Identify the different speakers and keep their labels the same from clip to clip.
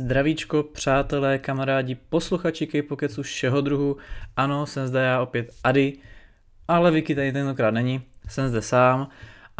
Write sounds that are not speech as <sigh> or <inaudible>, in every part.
Speaker 1: Zdravíčko, přátelé, kamarádi, posluchači Kejpokecu všeho druhu. Ano, jsem zde já opět Ady, ale Vicky tady tentokrát není, jsem zde sám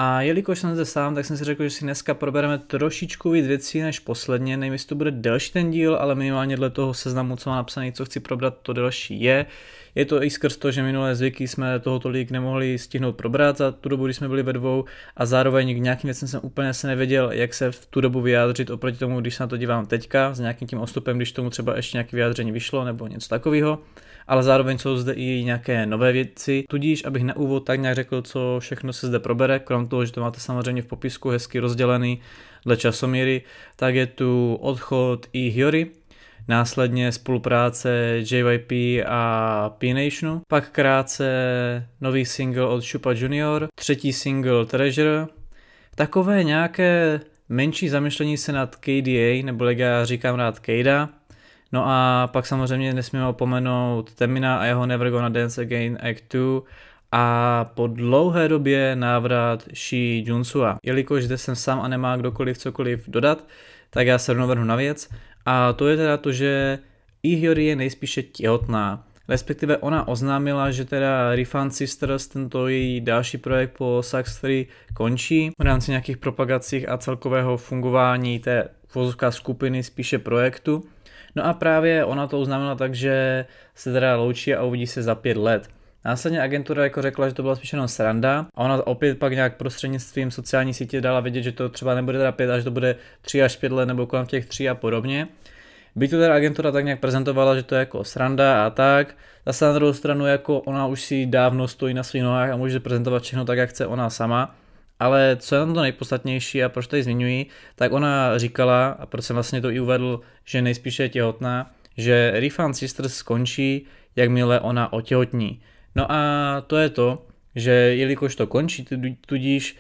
Speaker 1: a jelikož jsem zde sám, tak jsem si řekl, že si dneska probereme trošičku víc věcí než posledně. Nevím, jestli to bude delší ten díl, ale minimálně dle toho seznamu, co má napsaný, co chci probrat, to delší je. Je to i skrz to, že minulé zvyky jsme toho tolik nemohli stihnout probrat za tu dobu, kdy jsme byli ve dvou a zároveň k nějakým věcem jsem úplně se nevěděl, jak se v tu dobu vyjádřit oproti tomu, když se na to dívám teďka, s nějakým tím ostupem, když tomu třeba ještě nějaké vyjádření vyšlo nebo něco takového ale zároveň jsou zde i nějaké nové věci, tudíž abych na úvod tak nějak řekl, co všechno se zde probere, krom toho, že to máte samozřejmě v popisku hezky rozdělený dle časomíry, tak je tu odchod i Hiory, následně spolupráce JYP a P-Nationu, pak krátce nový single od Shupa Junior, třetí single Treasure, takové nějaké menší zamišlení se nad KDA, nebo jak já říkám rád Kejda, No a pak samozřejmě nesmíme opomenout Temina a jeho Never Gonna Dance Again Act 2, a po dlouhé době návrat Shi Junsua. Jelikož zde jsem sám a nemá kdokoliv cokoliv dodat, tak já se rovnou na věc. A to je teda to, že Ihyori je nejspíše těhotná. Respektive ona oznámila, že teda Rifan Sisters, tento její další projekt po Sax 3 končí v rámci nějakých propagacích a celkového fungování té vozovka skupiny, spíše projektu. No a právě ona to uznámila tak, že se teda loučí a uvidí se za pět let. Následně agentura jako řekla, že to byla spíš jenom sranda a ona opět pak nějak prostřednictvím sociální sítě dala vědět, že to třeba nebude teda pět, až to bude tři až pět let nebo kolem těch tří a podobně. By to teda agentura tak nějak prezentovala, že to je jako sranda a tak, zase na druhou stranu jako ona už si dávno stojí na svých nohách a může prezentovat všechno tak, jak chce ona sama, ale co je tam to nejpodstatnější a proč to zmiňuji, tak ona říkala, a proč jsem vlastně to i uvedl, že nejspíše je těhotná, že Refund Sisters skončí, jakmile ona otěhotní. No a to je to, že jelikož to končí, tudíž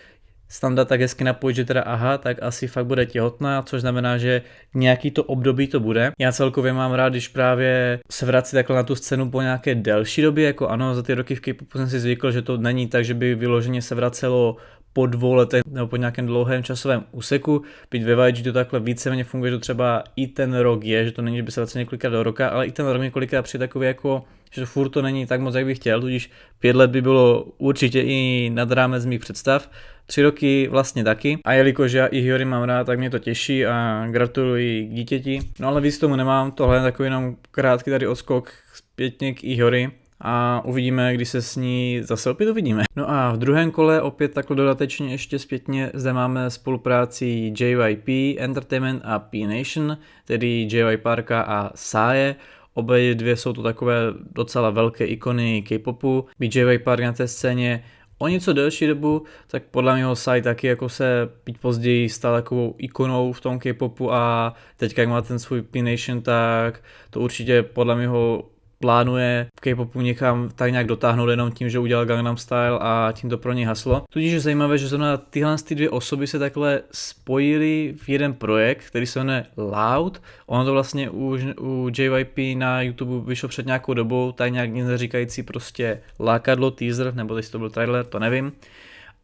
Speaker 1: Standa tak hezky napojit, že teda aha, tak asi fakt bude těhotná, což znamená, že nějaký to období to bude. Já celkově mám rád, když právě se vrací takhle na tu scénu po nějaké delší době, jako ano, za ty roky v K-popu jsem si zvykl, že to není tak, že by vyloženě se vracelo po dvou letech nebo po nějakém dlouhém časovém úseku, byť ve YG to takhle víceméně funguje, že to třeba i ten rok je, že to není, že by se vlastně několikrát do roka, ale i ten rok několikrát přijde takový jako, že to furt to není tak moc, jak bych chtěl, tudíž pět let by bylo určitě i nad rámec mých představ, tři roky vlastně taky. A jelikož já i Hiory mám rád, tak mě to těší a gratuluji k dítěti. No ale víc tomu nemám, tohle je takový jenom krátký tady odskok zpětně k Ihori a uvidíme, kdy se s ní zase opět uvidíme. No a v druhém kole opět takhle dodatečně ještě zpětně zde máme spolupráci JYP Entertainment a P-Nation, tedy JY Parka a Sae, Obě dvě jsou to takové docela velké ikony K-popu. BJY Park na té scéně o něco delší dobu, tak podle mého Sai taky jako se být později stal takovou ikonou v tom K-popu a teď jak má ten svůj P-Nation, tak to určitě podle mého plánuje v K-popu někam tak nějak dotáhnout jenom tím, že udělal Gangnam Style a tím to pro něj haslo. Tudíž je zajímavé, že zrovna tyhle ty dvě osoby se takhle spojily v jeden projekt, který se jmenuje Loud. Ono to vlastně u, u JYP na YouTube vyšlo před nějakou dobou, tak nějak nic neříkající prostě lákadlo, teaser, nebo jestli to byl trailer, to nevím.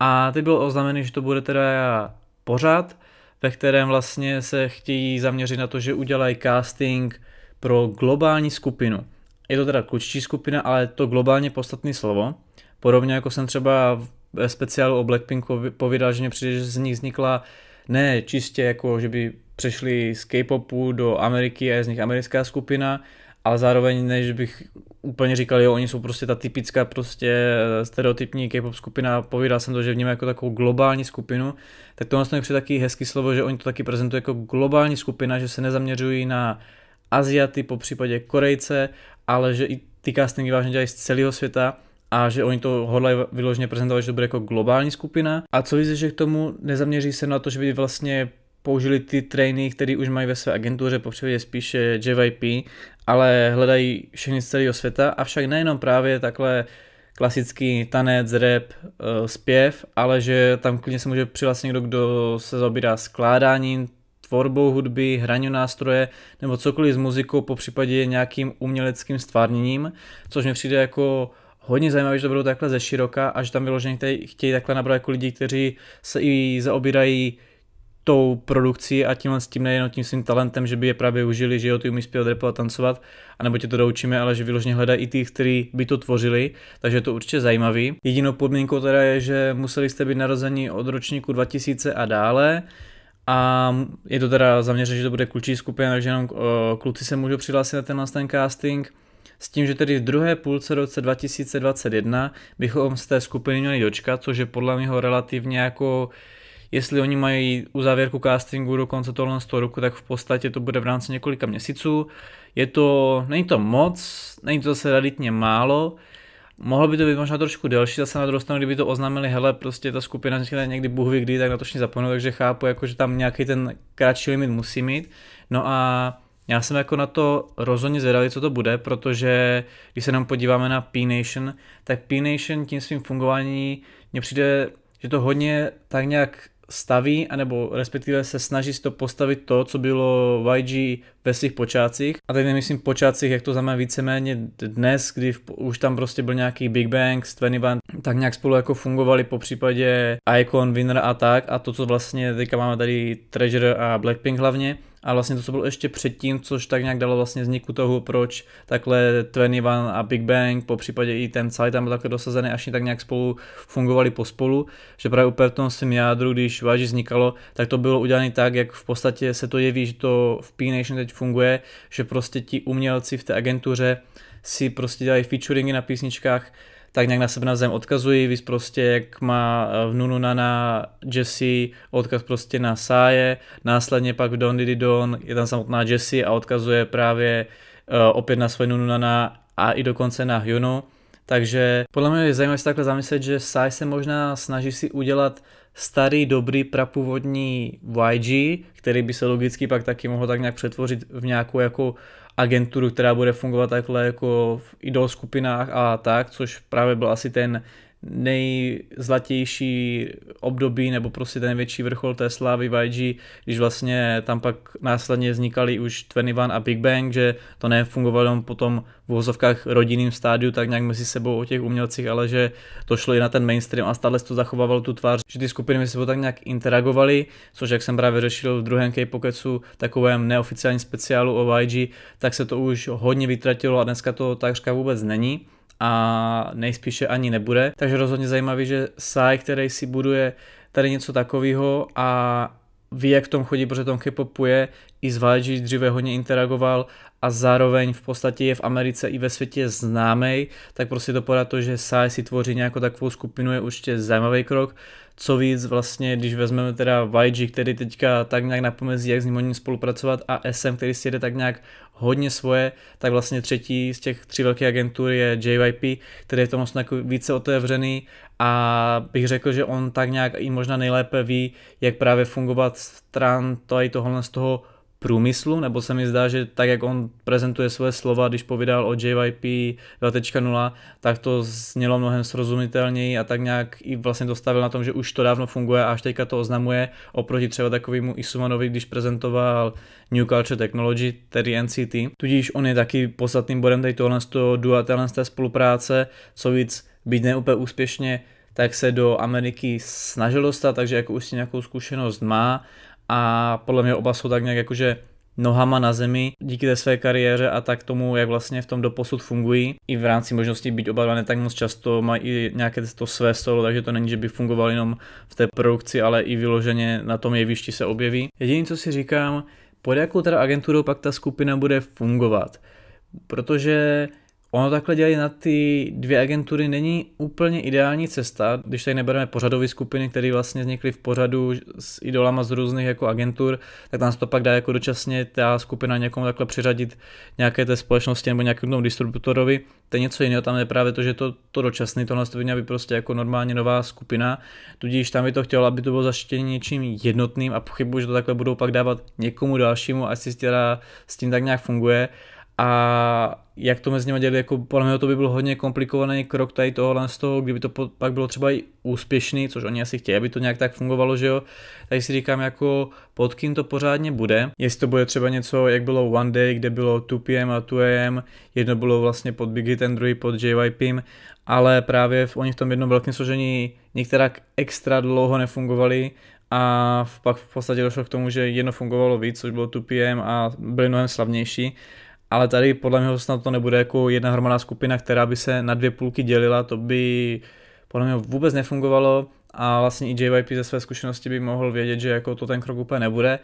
Speaker 1: A ty bylo oznámené, že to bude teda pořád, ve kterém vlastně se chtějí zaměřit na to, že udělají casting pro globální skupinu je to teda klučtí skupina, ale to globálně podstatné slovo. Podobně jako jsem třeba ve speciálu o Blackpinku povídal, že mě přijde, že z nich vznikla ne čistě jako, že by přešli z K-popu do Ameriky a je z nich americká skupina, ale zároveň než bych úplně říkal, jo, oni jsou prostě ta typická prostě eh, stereotypní K-pop skupina, povídal jsem to, že vnímám jako takovou globální skupinu, tak tohle mi přijde taky hezký slovo, že oni to taky prezentují jako globální skupina, že se nezaměřují na Aziaty, po případě Korejce, ale že i ty castingy vážně dělají z celého světa a že oni to hodlají vyloženě prezentovat, že to bude jako globální skupina. A co víc, že k tomu nezaměří se na to, že by vlastně použili ty trainy, které už mají ve své agentuře, po případě spíše JYP, ale hledají všechny z celého světa, avšak nejenom právě takhle klasický tanec, rap, eh, zpěv, ale že tam klidně se může přihlásit někdo, kdo se zaobírá skládáním, tvorbou hudby, hraním nástroje nebo cokoliv s muzikou, po případě nějakým uměleckým stvárněním, což mi přijde jako hodně zajímavé, že to budou takhle ze široka a že tam vyloženě chtějí takhle nabrat jako lidi, kteří se i zaobírají tou produkcí a tímhle s tím nejenom tím svým talentem, že by je právě užili, že jo, ty umí zpívat, repovat, tancovat, anebo tě to doučíme, ale že vyložně hledají i ty, kteří by to tvořili, takže je to určitě zajímavý. Jedinou podmínkou teda je, že museli jste být narozeni od ročníku 2000 a dále, a je to teda zaměřené, že to bude klučí skupina, takže jenom eh, kluci se můžou přihlásit na tenhle ten casting. S tím, že tedy v druhé půlce roce 2021 bychom z té skupiny měli dočkat, což je podle mě relativně jako jestli oni mají u závěrku castingu do konce tohle toho roku, tak v podstatě to bude v rámci několika měsíců. Je to, není to moc, není to zase raditně málo, Mohlo by to být možná trošku delší, zase na druhou stranu, kdyby to oznámili, hele, prostě ta skupina teďka někdy Bůh ví kdy, tak na to všichni zapomenu, takže chápu, jako, že tam nějaký ten kratší limit musí mít. No a já jsem jako na to rozhodně zvědavý, co to bude, protože když se nám podíváme na P-Nation, tak P-Nation tím svým fungování mně přijde, že to hodně tak nějak staví, anebo respektive se snaží si to postavit to, co bylo YG ve svých počátcích. A teď nemyslím počátcích, jak to znamená víceméně dnes, kdy v, už tam prostě byl nějaký Big Bang, Stveny Van, tak nějak spolu jako fungovali po případě Icon, Winner a tak. A to, co vlastně teďka máme tady Treasure a Blackpink hlavně, a vlastně to, co bylo ještě předtím, což tak nějak dalo vlastně vzniku toho, proč takhle 21 a Big Bang, po případě i ten celý tam byl takhle dosazený, až tak nějak spolu fungovali pospolu, že právě úplně v tom svém jádru, když váži vznikalo, tak to bylo udělané tak, jak v podstatě se to jeví, že to v P Nation teď funguje, že prostě ti umělci v té agentuře si prostě dělají featuringy na písničkách, tak nějak na sebe navzájem odkazují, víc prostě jak má v eh, Nununa na Jesse odkaz prostě na Sáje, následně pak v Don Diddy Don je tam samotná Jesse a odkazuje právě uh, opět na svoje na a i dokonce na Hyunu. Takže podle mě je zajímavé se takhle zamyslet, že Sai se možná snaží si udělat starý, dobrý, prapůvodní YG, který by se logicky pak taky mohl tak nějak přetvořit v nějakou jako agenturu, která bude fungovat takhle jako v idol skupinách a tak, což právě byl asi ten nejzlatější období nebo prostě ten největší vrchol té slávy YG, když vlastně tam pak následně vznikaly už 21 a Big Bang, že to nefungovalo potom v vozovkách rodinným stádiu tak nějak mezi sebou o těch umělcích, ale že to šlo i na ten mainstream a stále to zachovávalo tu tvář, že ty skupiny mezi sebou tak nějak interagovaly, což jak jsem právě řešil v druhém K-Pokecu, takovém neoficiálním speciálu o YG, tak se to už hodně vytratilo a dneska to takřka vůbec není a nejspíše ani nebude. Takže rozhodně zajímavý, že Sai, který si buduje tady něco takového a ví, jak v tom chodí, protože tom k je, i s YG dříve hodně interagoval a zároveň v podstatě je v Americe i ve světě známý, tak prostě to podat to, že SAI si tvoří nějakou takovou skupinu, je určitě zajímavý krok. Co víc, vlastně, když vezmeme teda YG, který teďka tak nějak napomezí, jak s ním spolupracovat, a SM, který si jede tak nějak hodně svoje, tak vlastně třetí z těch tří velkých agentur je JYP, který je tomu jako více otevřený a bych řekl, že on tak nějak i možná nejlépe ví, jak právě fungovat stran i tohle z toho průmyslu, nebo se mi zdá, že tak, jak on prezentuje svoje slova, když povídal o JYP 2.0, tak to znělo mnohem srozumitelněji a tak nějak i vlastně dostavil na tom, že už to dávno funguje a až teďka to oznamuje oproti třeba takovému Isumanovi, když prezentoval New Culture Technology, tedy NCT. Tudíž on je taky podstatným bodem tady tohle z toho dua, z té spolupráce, co víc, být neúplně úspěšně tak se do Ameriky snažil dostat, takže jako už si nějakou zkušenost má a podle mě oba jsou tak nějak jakože nohama na zemi díky té své kariéře a tak tomu, jak vlastně v tom doposud fungují. I v rámci možností být oba dva ne tak moc často, mají i nějaké to své solo, takže to není, že by fungoval jenom v té produkci, ale i vyloženě na tom jevišti se objeví. Jediné, co si říkám, pod jakou teda agenturou pak ta skupina bude fungovat. Protože Ono takhle dělat na ty dvě agentury není úplně ideální cesta, když tady nebereme pořadové skupiny, které vlastně vznikly v pořadu s idolama z různých jako agentur, tak nám to pak dá jako dočasně ta skupina někomu takhle přiřadit nějaké té společnosti nebo nějakému tomu distributorovi. To je něco jiného, tam je právě to, že to, to dočasný, tohle to by měla být prostě jako normálně nová skupina, tudíž tam by to chtělo, aby to bylo zaštěné něčím jednotným a pochybuji, že to takhle budou pak dávat někomu dalšímu, asi s tím tak nějak funguje. A jak to mezi nimi dělali, jako podle mě to by byl hodně komplikovaný krok tady tohohle z toho, kdyby to pak bylo třeba i úspěšný, což oni asi chtějí, aby to nějak tak fungovalo, že jo, tady si říkám jako pod kým to pořádně bude, jestli to bude třeba něco, jak bylo One Day, kde bylo 2PM a 2AM, jedno bylo vlastně pod Big Hit, ten druhý pod JYP, ale právě v, oni v tom jednom velkém složení některá extra dlouho nefungovali a pak v podstatě došlo k tomu, že jedno fungovalo víc, což bylo 2PM a byli mnohem slavnější ale tady podle mě snad to nebude jako jedna hromadná skupina, která by se na dvě půlky dělila, to by podle mě vůbec nefungovalo a vlastně i JYP ze své zkušenosti by mohl vědět, že jako to ten krok úplně nebude.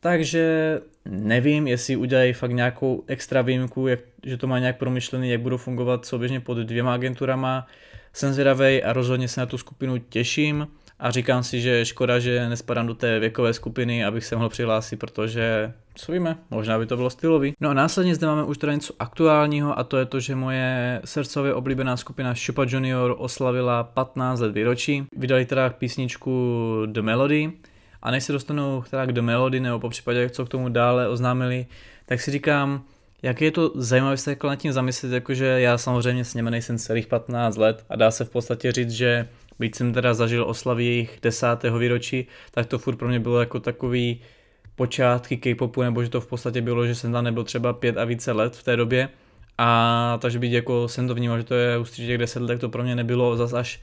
Speaker 1: Takže nevím, jestli udělají fakt nějakou extra výjimku, jak, že to má nějak promyšlený, jak budou fungovat souběžně pod dvěma agenturama. Jsem zvědavej a rozhodně se na tu skupinu těším a říkám si, že škoda, že nespadám do té věkové skupiny, abych se mohl přihlásit, protože co víme, možná by to bylo stylový. No a následně zde máme už teda něco aktuálního a to je to, že moje srdcově oblíbená skupina Šupa Junior oslavila 15 let výročí. Vydali teda písničku The Melody a než se dostanou teda k The Melody nebo po případě, co k tomu dále oznámili, tak si říkám, jak je to zajímavé se jako nad tím zamyslet, jakože já samozřejmě s nimi nejsem celých 15 let a dá se v podstatě říct, že byť jsem teda zažil oslavy jejich desátého výročí, tak to furt pro mě bylo jako takový počátky K-popu, nebo že to v podstatě bylo, že jsem tam nebyl třeba pět a více let v té době. A takže byť jako jsem to vnímal, že to je určitě těch deset let, tak to pro mě nebylo zas až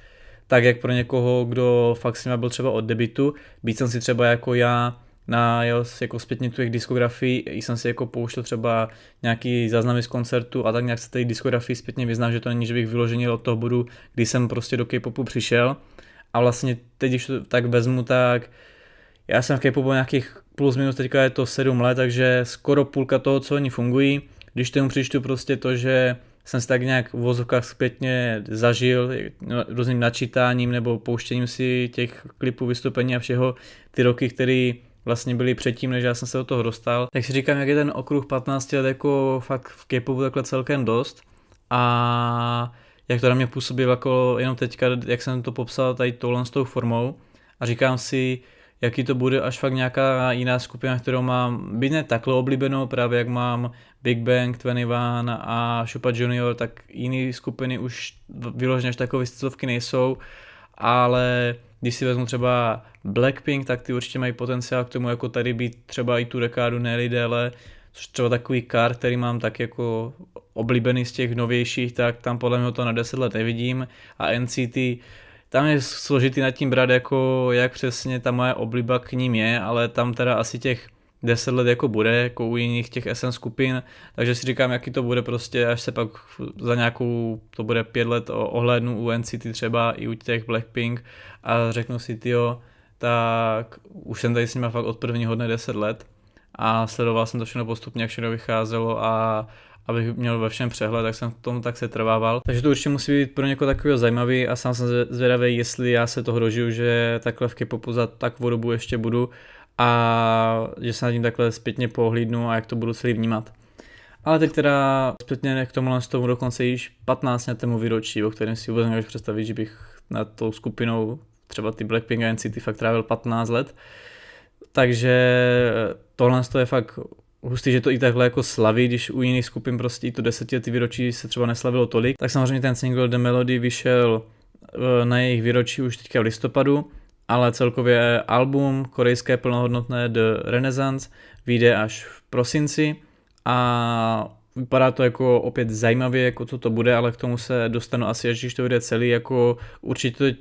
Speaker 1: tak, jak pro někoho, kdo fakt s nima byl třeba od debitu. Byť jsem si třeba jako já najel jako zpětně tu jejich diskografii, i jsem si jako pouštěl třeba nějaký záznamy z koncertu a tak nějak se té diskografii zpětně vyznám, že to není, že bych vyloženě od toho bodu, kdy jsem prostě do K-popu přišel a vlastně teď, když to tak vezmu, tak já jsem v K-popu nějakých plus minus, teďka je to 7 let, takže skoro půlka toho, co oni fungují, když tomu přičtu prostě to, že jsem si tak nějak v vozovkách zpětně zažil no, různým načítáním nebo pouštěním si těch klipů, vystoupení a všeho ty roky, které vlastně byli předtím, než já jsem se do toho dostal, tak si říkám, jak je ten okruh 15 let jako fakt v K-popu takhle celkem dost a jak to na mě působí jako jenom teďka, jak jsem to popsal tady touhle s tou formou a říkám si, jaký to bude až fakt nějaká jiná skupina, kterou mám, by ne takhle oblíbenou, právě jak mám Big Bang, 21 a Šupa Junior, tak jiné skupiny už vyloženě až takové stylovky nejsou, ale když si vezmu třeba Blackpink, tak ty určitě mají potenciál k tomu jako tady být třeba i tu dekádu, ne déle, což třeba takový kar, který mám tak jako oblíbený z těch novějších, tak tam podle mě to na 10 let nevidím a NCT tam je složitý nad tím brát, jako jak přesně ta moje obliba k ním je, ale tam teda asi těch 10 let jako bude, jako u jiných těch SN skupin, takže si říkám, jaký to bude prostě, až se pak za nějakou, to bude pět let ohlédnu u NCT třeba i u těch Blackpink a řeknu si, tyjo, tak už jsem tady s nima fakt od prvního dne 10 let a sledoval jsem to všechno postupně, jak všechno vycházelo a abych měl ve všem přehled, tak jsem v tom tak se trvával. Takže to určitě musí být pro někoho takového zajímavý a sám jsem zvědavý, jestli já se toho dožiju, že takhle v K-popu za takovou dobu ještě budu a že se nad tím takhle zpětně pohlídnu a jak to budu celý vnímat. Ale teď teda zpětně k tomu z tomu dokonce již 15 tému výročí, o kterém si vůbec nemůžu představit, že bych na tou skupinou třeba ty Blackpink a NCT fakt trávil 15 let. Takže tohle je fakt hustý, že to i takhle jako slaví, když u jiných skupin prostě i to desetiletí výročí se třeba neslavilo tolik. Tak samozřejmě ten single The Melody vyšel eh, na jejich výročí už teďka v listopadu ale celkově album korejské plnohodnotné The Renaissance vyjde až v prosinci a vypadá to jako opět zajímavě, jako co to bude, ale k tomu se dostanu asi, až když to vyjde celý, jako určitě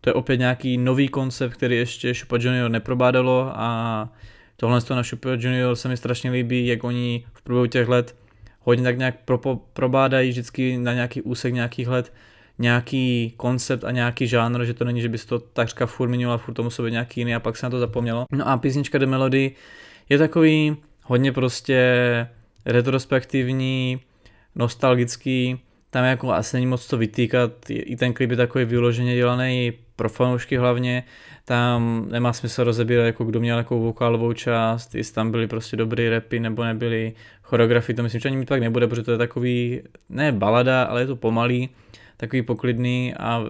Speaker 1: to je opět nějaký nový koncept, který ještě Shupa Junior neprobádalo a tohle z toho na Shupa Junior se mi strašně líbí, jak oni v průběhu těch let hodně tak nějak pro, probádají vždycky na nějaký úsek nějakých let nějaký koncept a nějaký žánr, že to není, že bys to takřka furt minula, furt to muselo být nějaký jiný a pak se na to zapomnělo. No a písnička The Melody je takový hodně prostě retrospektivní, nostalgický, tam jako asi není moc to vytýkat, i ten klip je takový vyloženě dělaný pro fanoušky hlavně, tam nemá smysl rozebírat, jako kdo měl jakou vokálovou část, jestli tam byly prostě dobrý repy nebo nebyly, choreografii to myslím, že ani mít tak nebude, protože to je takový, ne balada, ale je to pomalý, takový poklidný a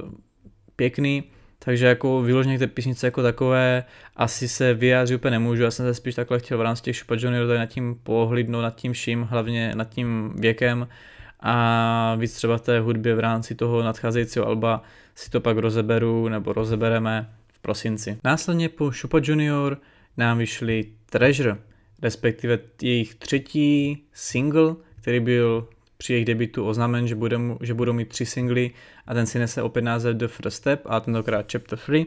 Speaker 1: pěkný, takže jako vyloženě k té písnice jako takové asi se vyjádřit úplně nemůžu, já jsem se spíš takhle chtěl v rámci těch Šupa Junior tady nad tím pohlídnout, nad tím vším, hlavně nad tím věkem a víc třeba té hudbě v rámci toho nadcházejícího alba si to pak rozeberu nebo rozebereme v prosinci. Následně po Šupa Junior nám vyšli Treasure, respektive jejich třetí single, který byl při jejich debitu oznamen, že bude, že budou mít tři singly a ten si nese opět název The First Step a tentokrát Chapter 3.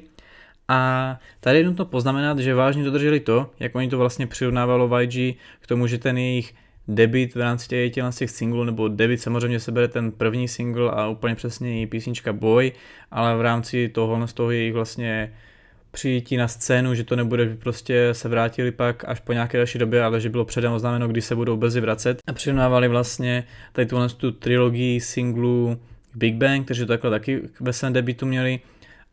Speaker 1: A tady je nutno poznamenat, že vážně dodrželi to, jak oni to vlastně přirovnávalo YG k tomu, že ten jejich debit v rámci těch, těch singlů, nebo debit samozřejmě se bere ten první single a úplně přesně i písnička Boy, ale v rámci toho, z toho jejich vlastně přijítí na scénu, že to nebude, že prostě se vrátili pak až po nějaké další době, ale že bylo předem oznámeno, kdy se budou brzy vracet. A přirovnávali vlastně tady tuhle tu trilogii singlu, Big Bang, takže to takhle taky ve svém debitu měli.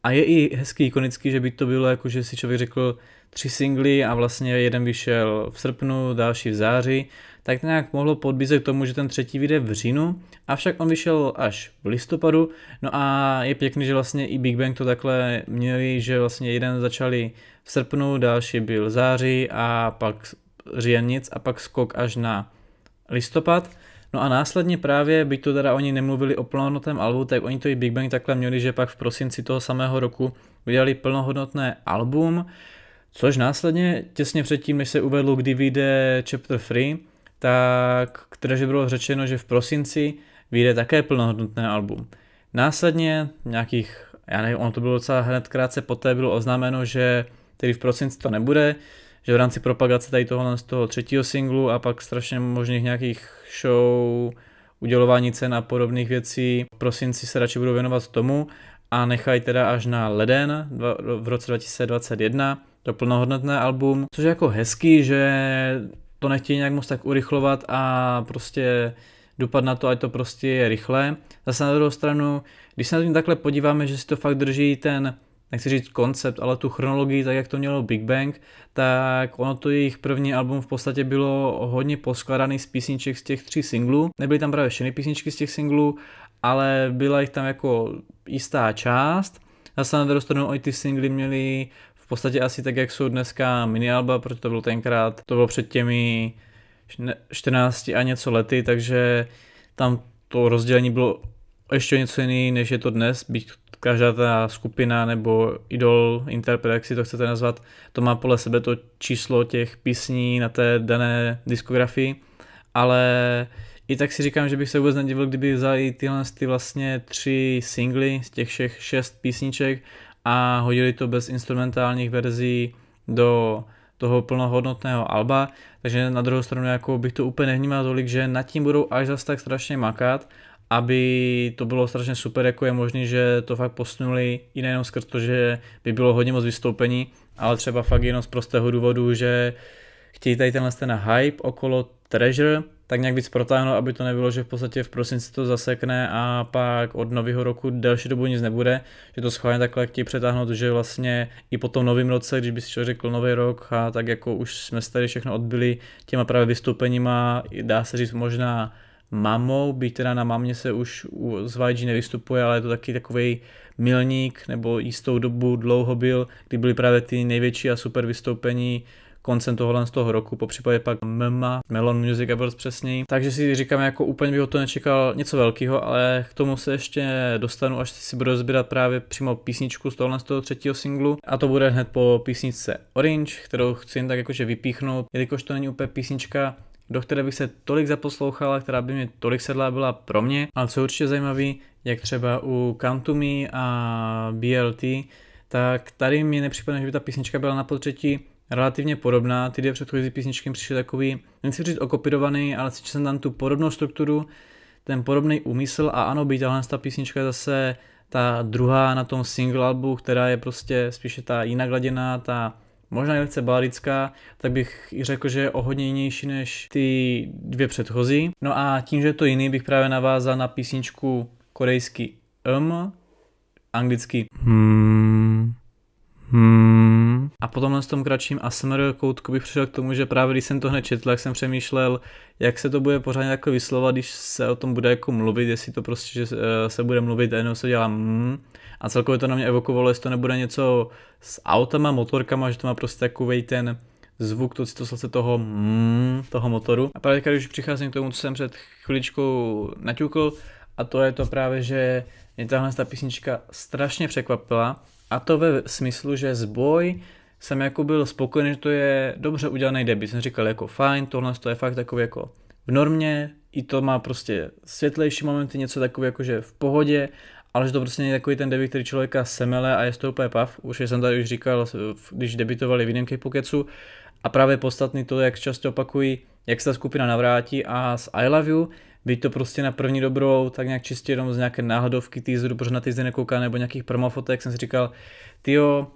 Speaker 1: A je i hezký, ikonický, že by to bylo jako, že si člověk řekl, tři singly a vlastně jeden vyšel v srpnu, další v září, tak nějak mohlo podbízet k tomu, že ten třetí vyjde v říjnu, avšak on vyšel až v listopadu, no a je pěkný, že vlastně i Big Bang to takhle měli, že vlastně jeden začali v srpnu, další byl září a pak říjen nic a pak skok až na listopad. No a následně právě, byť to teda oni nemluvili o plnohodnotném albu, tak oni to i Big Bang takhle měli, že pak v prosinci toho samého roku vydali plnohodnotné album, Což následně těsně předtím, než se uvedlo, kdy vyjde Chapter 3, tak kteréže bylo řečeno, že v prosinci vyjde také plnohodnotné album. Následně nějakých, já nevím, ono to bylo docela hned krátce poté, bylo oznámeno, že tedy v prosinci to nebude, že v rámci propagace tady tohohle z toho třetího singlu a pak strašně možných nějakých show, udělování cen a podobných věcí. V prosinci se radši budou věnovat tomu a nechají teda až na leden v roce 2021 to plnohodnotné album, což je jako hezký, že to nechtějí nějak moc tak urychlovat a prostě dopad na to, ať to prostě je rychle. Zase na druhou stranu, když se na to takhle podíváme, že si to fakt drží ten, nechci říct koncept, ale tu chronologii, tak jak to mělo Big Bang, tak ono to jejich první album v podstatě bylo hodně poskladaný z písniček z těch tří singlů. Nebyly tam právě všechny písničky z těch singlů, ale byla jich tam jako jistá část. Zase na druhou stranu oni ty singly měli podstatě asi tak, jak jsou dneska minialba, protože to bylo tenkrát, to bylo před těmi 14 a něco lety, takže tam to rozdělení bylo ještě něco jiný, než je to dnes, byť každá ta skupina nebo idol, interpret, jak si to chcete nazvat, to má podle sebe to číslo těch písní na té dané diskografii, ale i tak si říkám, že bych se vůbec nedivil, kdyby vzali tyhle ty vlastně tři singly z těch všech šest písniček a hodili to bez instrumentálních verzí do toho plnohodnotného alba, takže na druhou stranu jako bych to úplně nevnímal tolik, že nad tím budou až zas tak strašně makat, aby to bylo strašně super, jako je možný, že to fakt posunuli i nejenom skrz to, že by bylo hodně moc vystoupení, ale třeba fakt jenom z prostého důvodu, že chtějí tady tenhle ten hype okolo Treasure, tak nějak víc protáhnout, aby to nebylo, že v podstatě v prosinci to zasekne a pak od nového roku delší dobu nic nebude, že to schválně takhle chtějí přetáhnout, že vlastně i po tom novém roce, když by si člověk řekl nový rok a tak jako už jsme tady všechno odbili těma právě vystoupeníma, dá se říct možná mamou, byť teda na mamě se už z YG nevystupuje, ale je to taky takový milník, nebo jistou dobu dlouho byl, kdy byly právě ty největší a super vystoupení koncem tohohle z toho roku, po případě pak MMA, Melon Music Awards přesněji. Takže si říkám, jako úplně bych o to nečekal něco velkého, ale k tomu se ještě dostanu, až si budu rozbírat právě přímo písničku z tohohle z toho třetího singlu. A to bude hned po písničce Orange, kterou chci jen tak jakože vypíchnout, jelikož to není úplně písnička, do které bych se tolik zaposlouchala, která by mě tolik sedla byla pro mě, ale co je určitě zajímavý, jak třeba u Kantumi a BLT, tak tady mi nepřipadne, že by ta písnička byla na potřetí relativně podobná. Ty dvě předchozí písničky přišly takový, nechci říct okopirovaný, ale si jsem tam tu podobnou strukturu, ten podobný úmysl a ano, být ale ta písnička je zase ta druhá na tom single albu, která je prostě spíše ta jinak laděná, ta možná lehce balická, tak bych i řekl, že je o hodně jinější než ty dvě předchozí. No a tím, že je to jiný, bych právě navázal na písničku korejský M, anglicky hmm. Hmm. A potom s tom kratším ASMR koutku bych přišel k tomu, že právě když jsem to hned četl, jak jsem přemýšlel, jak se to bude pořádně jako vyslovat, když se o tom bude jako mluvit, jestli to prostě že eh, se bude mluvit a jenom se dělá hmm. A celkově to na mě evokovalo, jestli to nebude něco s autama, motorkama, že to má prostě takový ten zvuk, to se toho mm, toho motoru. A právě když přicházím k tomu, co jsem před chviličkou naťukl, a to je to právě, že mě tahle ta písnička strašně překvapila a to ve smyslu, že zboj jsem jako byl spokojený, že to je dobře udělaný debit. Jsem říkal jako fajn, tohle to je fakt takový jako v normě, i to má prostě světlejší momenty, něco takové jako že v pohodě, ale že to prostě není takový ten debit, který člověka semele a je to úplně pav. Už jsem tady už říkal, když debitovali v jiném pokecu A právě podstatný to, jak často opakují, jak se ta skupina navrátí a s I Love You, Byť to prostě na první dobrou, tak nějak čistě jenom z nějaké náhodovky teaseru, protože na teaser nekouká, nebo nějakých promofotek, jsem si říkal, tyjo,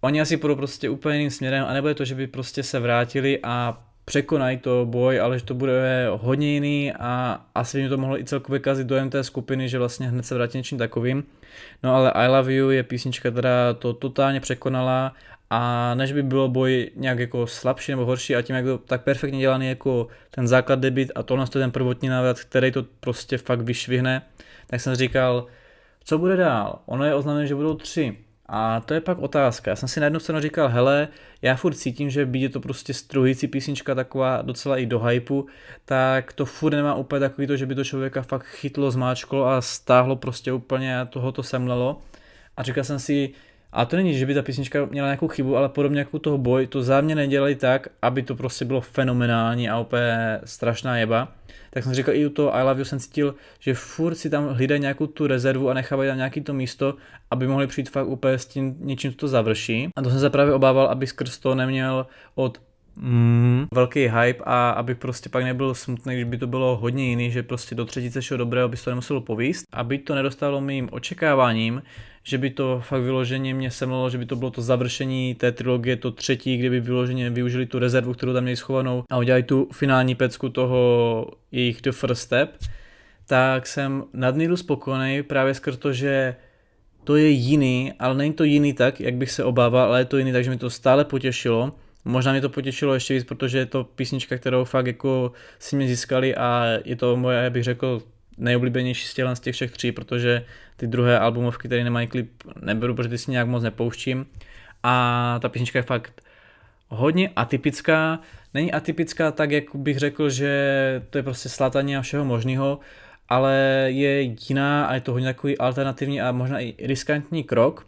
Speaker 1: oni asi půjdou prostě úplně jiným směrem, a je to, že by prostě se vrátili a překonají to boj, ale že to bude hodně jiný a asi by mě to mohlo i celkově kazit dojem té skupiny, že vlastně hned se vrátí něčím takovým. No ale I Love You je písnička, která to totálně překonala a než by bylo boj nějak jako slabší nebo horší a tím jak to tak perfektně dělaný jako ten základ debit a tohle je ten prvotní návrat, který to prostě fakt vyšvihne, tak jsem říkal, co bude dál? Ono je oznámené, že budou tři. A to je pak otázka. Já jsem si na jednu stranu říkal, hele, já furt cítím, že být je to prostě struhující písnička taková docela i do hypu, tak to furt nemá úplně takový to, že by to člověka fakt chytlo, zmáčklo a stáhlo prostě úplně a toho to semlelo. A říkal jsem si, a to není, že by ta písnička měla nějakou chybu, ale podobně jako toho boj, to zámě nedělali tak, aby to prostě bylo fenomenální a úplně strašná jeba. Tak jsem říkal, i u toho I Love You jsem cítil, že furt si tam hlídají nějakou tu rezervu a nechávají tam nějaký to místo, aby mohli přijít fakt úplně s tím něčím, co to završí. A to jsem se právě obával, aby skrz to neměl od mm, velký hype a aby prostě pak nebyl smutný, když by to bylo hodně jiný, že prostě do třetice šlo dobrého, aby to nemuselo povíst, aby to nedostalo mým očekáváním, že by to fakt vyloženě mě semlalo, že by to bylo to završení té trilogie, to třetí, kdyby vyloženě využili tu rezervu, kterou tam měli schovanou a udělali tu finální pecku toho jejich The First Step, tak jsem nadmíru spokojený právě skrz to, že to je jiný, ale není to jiný tak, jak bych se obával, ale je to jiný, takže mi to stále potěšilo. Možná mě to potěšilo ještě víc, protože je to písnička, kterou fakt jako si mě získali a je to moje, bych řekl, nejoblíbenější z těch, z těch všech tří, protože ty druhé albumovky, které nemají klip, neberu, protože ty si nějak moc nepouštím. A ta písnička je fakt hodně atypická. Není atypická tak, jak bych řekl, že to je prostě slatání a všeho možného, ale je jiná a je to hodně takový alternativní a možná i riskantní krok.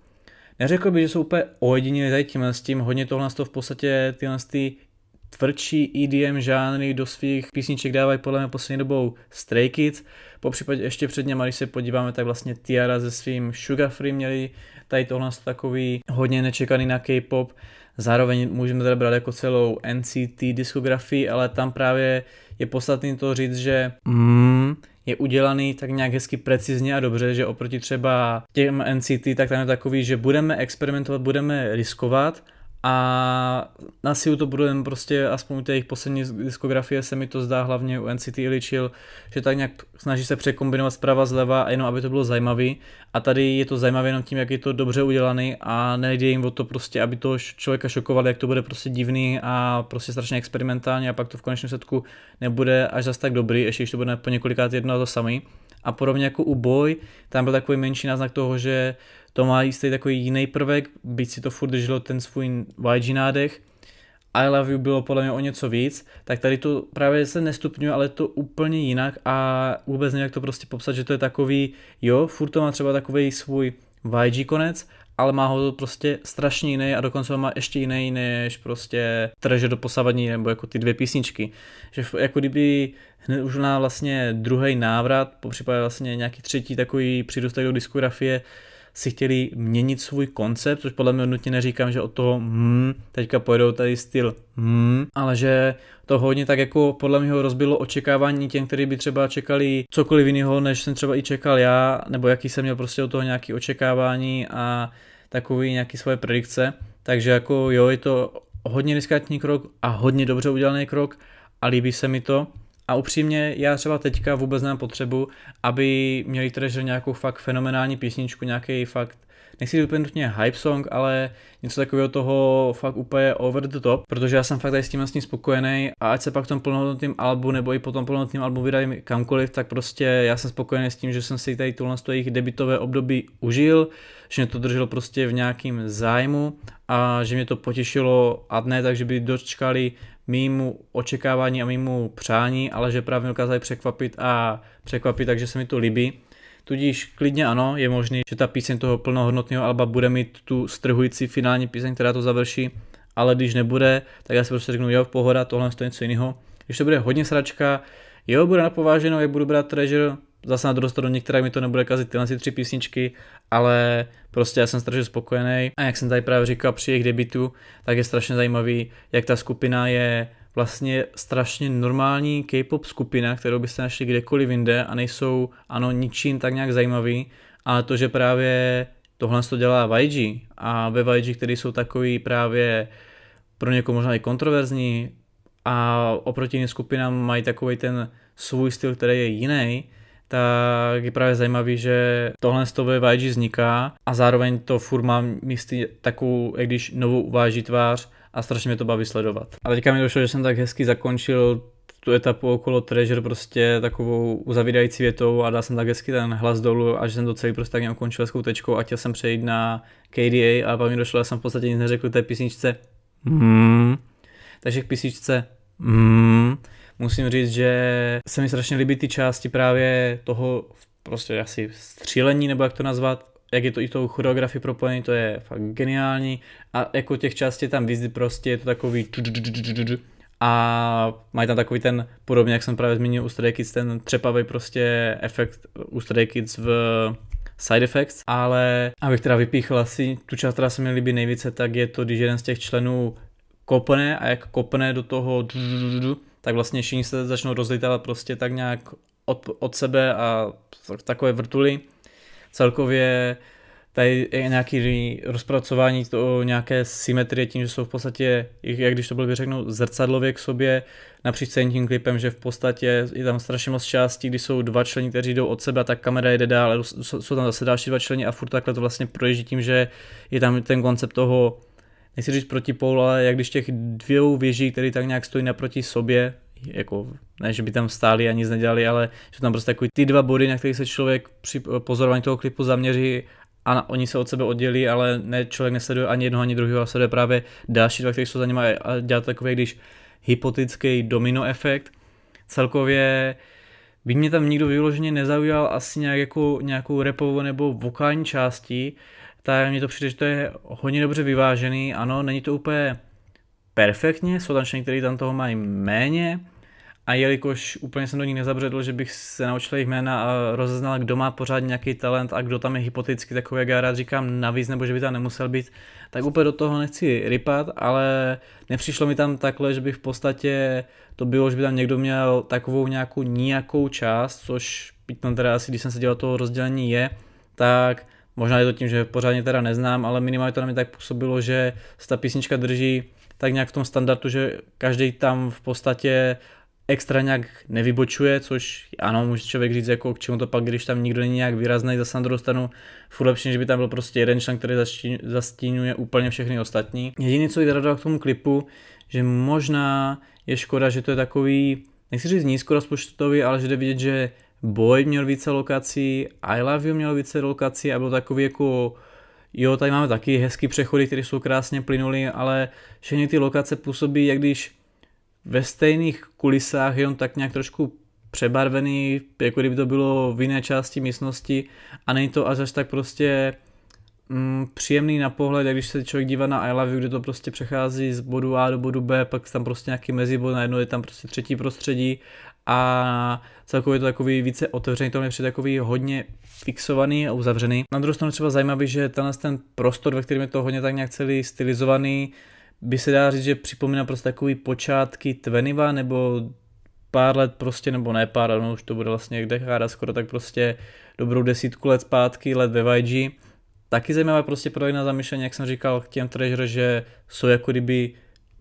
Speaker 1: Neřekl bych, že jsou úplně ojedinělí tady tímhle s tím, hodně tohle v podstatě tyhle tvrdší EDM žánry do svých písniček dávají podle mě poslední dobou Stray Kids, po případě ještě před něma, když se podíváme, tak vlastně Tiara se svým Sugar Free měli tady tohle takový hodně nečekaný na K-pop, zároveň můžeme teda brát jako celou NCT diskografii, ale tam právě je podstatný to říct, že mm, je udělaný tak nějak hezky precizně a dobře, že oproti třeba těm NCT, tak tam je takový, že budeme experimentovat, budeme riskovat, a na Siu to budeme prostě, aspoň u těch poslední diskografie se mi to zdá, hlavně u NCT Iličil, že tak nějak snaží se překombinovat zprava zleva a jenom aby to bylo zajímavý. A tady je to zajímavé jenom tím, jak je to dobře udělaný a nejde jim o to prostě, aby to člověka šokovalo, jak to bude prostě divný a prostě strašně experimentální a pak to v konečném setku nebude až zas tak dobrý, ještě když to bude po několikát jedno a to samý. A podobně jako u Boj, tam byl takový menší náznak toho, že to má jistý takový jiný prvek, byť si to furt drželo ten svůj YG nádech. I Love You bylo podle mě o něco víc, tak tady to právě se nestupňuje, ale to úplně jinak a vůbec nějak to prostě popsat, že to je takový, jo, furt to má třeba takový svůj YG konec, ale má ho to prostě strašně jiný a dokonce ho má ještě jiný než prostě trže do posavadní nebo jako ty dvě písničky. Že jako kdyby hned už na vlastně druhý návrat, po případě vlastně nějaký třetí takový přírůstek do diskografie, si chtěli měnit svůj koncept, což podle mě nutně neříkám, že od toho hmm, teďka pojedou tady styl hmm, ale že to hodně tak jako podle mě rozbilo očekávání těm, kteří by třeba čekali cokoliv jiného, než jsem třeba i čekal já, nebo jaký jsem měl prostě od toho nějaký očekávání a takový nějaký svoje predikce. Takže jako jo, je to hodně riskantní krok a hodně dobře udělaný krok a líbí se mi to a upřímně, já třeba teďka vůbec nemám potřebu, aby měli treasure nějakou fakt fenomenální písničku, nějaký fakt nechci říct úplně nutně hype song, ale něco takového toho fakt úplně over the top, protože já jsem fakt tady s tím vlastně spokojený a ať se pak v tom plnohodnotným albu nebo i po tom plnohodnotném albu vydají kamkoliv, tak prostě já jsem spokojený s tím, že jsem si tady tohle z jejich debitové období užil, že mě to drželo prostě v nějakým zájmu a že mě to potěšilo a ne tak, že by dočkali mýmu očekávání a mýmu přání, ale že právě dokázali překvapit a překvapit, takže se mi to líbí. Tudíž klidně ano, je možné, že ta píseň toho plnohodnotného alba bude mít tu strhující finální píseň, která to završí, ale když nebude, tak já si prostě řeknu, jo, pohoda, tohle je něco jiného. Když to bude hodně sračka, jo, bude napováženo, jak budu brát Treasure, zase na druhou stranu některé mi to nebude kazit tyhle si tři písničky, ale prostě já jsem strašně spokojený. A jak jsem tady právě říkal při jejich debitu, tak je strašně zajímavý, jak ta skupina je vlastně strašně normální K-pop skupina, kterou byste našli kdekoliv jinde a nejsou, ano, ničím tak nějak zajímavý, ale to, že právě tohle to dělá YG a ve YG, který jsou takový právě pro někoho možná i kontroverzní a oproti jiným skupinám mají takový ten svůj styl, který je jiný, tak je právě zajímavý, že tohle z toho YG vzniká a zároveň to furt má místy takovou, jak když novou uváží tvář, a strašně mě to baví sledovat. A teďka mi došlo, že jsem tak hezky zakončil tu etapu okolo Treasure prostě takovou uzavírající větou a dal jsem tak hezky ten hlas dolů a že jsem to celý prostě tak nějak ukončil s tečkou a chtěl jsem přejít na KDA, a pak mi došlo, že jsem v podstatě nic neřekl té písničce. Mm. Takže k písničce mm. musím říct, že se mi strašně líbí ty části právě toho prostě asi střílení, nebo jak to nazvat, jak je to i tou choreografii propojený, to je fakt geniální a jako těch částí tam víc prostě je to takový a mají tam takový ten, podobně jak jsem právě zmínil u Stray Kids, ten třepavý prostě efekt u Stray Kids v side effects, ale abych teda vypíchl asi tu část, která se mi líbí nejvíce, tak je to, když jeden z těch členů kopne a jak kopne do toho tak vlastně všichni se začnou rozlitávat prostě tak nějak od, od sebe a takové vrtuly celkově tady je nějaký rozpracování to nějaké symetrie tím, že jsou v podstatě, jak když to byl řeknu, zrcadlově k sobě napříč celým tím klipem, že v podstatě je tam strašně moc částí, kdy jsou dva členi, kteří jdou od sebe a tak kamera jede dál, jsou tam zase další dva členi a furt takhle to vlastně proježdí tím, že je tam ten koncept toho, nechci říct protipól, ale jak když těch dvou věží, které tak nějak stojí naproti sobě, jako ne, že by tam stáli a nic nedělali, ale že tam prostě takový ty dva body, na kterých se člověk při pozorování toho klipu zaměří a na, oni se od sebe oddělí, ale ne, člověk nesleduje ani jednoho, ani druhého, a sleduje právě další dva, kteří jsou za nimi a dělá takový, když hypotický domino efekt. Celkově by mě tam nikdo vyloženě nezaujal asi nějak jako, nějakou repovou nebo vokální částí, tak mně to přijde, že to je hodně dobře vyvážený, ano, není to úplně perfektně, jsou tam všichni, kteří tam toho mají méně, a jelikož úplně jsem do ní nezabředl, že bych se naučil jejich jména a rozeznal, kdo má pořád nějaký talent a kdo tam je hypoticky takový, jak já rád říkám, navíc, nebo že by tam nemusel být, tak úplně do toho nechci rypat, ale nepřišlo mi tam takhle, že by v podstatě to bylo, že by tam někdo měl takovou nějakou nějakou část, což tam teda asi, když jsem se dělal toho rozdělení je, tak možná je to tím, že pořádně teda neznám, ale minimálně to na mě tak působilo, že se ta písnička drží tak nějak v tom standardu, že každý tam v podstatě extra nějak nevybočuje, což ano, může člověk říct, jako k čemu to pak, když tam nikdo není nějak výrazný, zase na druhou stranu furt lepší, než by tam byl prostě jeden člen, který zastínuje úplně všechny ostatní. Jediné, co jde k tomu klipu, že možná je škoda, že to je takový, nechci říct nízkorozpočtový, ale že jde vidět, že Boy měl více lokací, I Love You měl více lokací a byl takový jako jo, tady máme taky hezký přechody, které jsou krásně plynuly, ale všechny ty lokace působí, jak když ve stejných kulisách, jenom tak nějak trošku přebarvený, jako kdyby to bylo v jiné části místnosti a není to až tak prostě mm, příjemný na pohled, jak když se člověk dívá na I Love You, kde to prostě přechází z bodu A do bodu B, pak tam prostě nějaký mezibod, najednou je tam prostě třetí prostředí a celkově je to takový více otevřený, to mě přijde takový hodně fixovaný a uzavřený. Na druhou stranu třeba zajímavý, že tenhle ten prostor, ve kterém je to hodně tak nějak celý stylizovaný, by se dá říct, že připomíná prostě takový počátky Tveniva nebo pár let prostě, nebo ne pár, no už to bude vlastně dekáda skoro, tak prostě dobrou desítku let zpátky, let ve YG. Taky zajímavé prostě pro na zamišlení, jak jsem říkal k těm Treasure, že jsou jako kdyby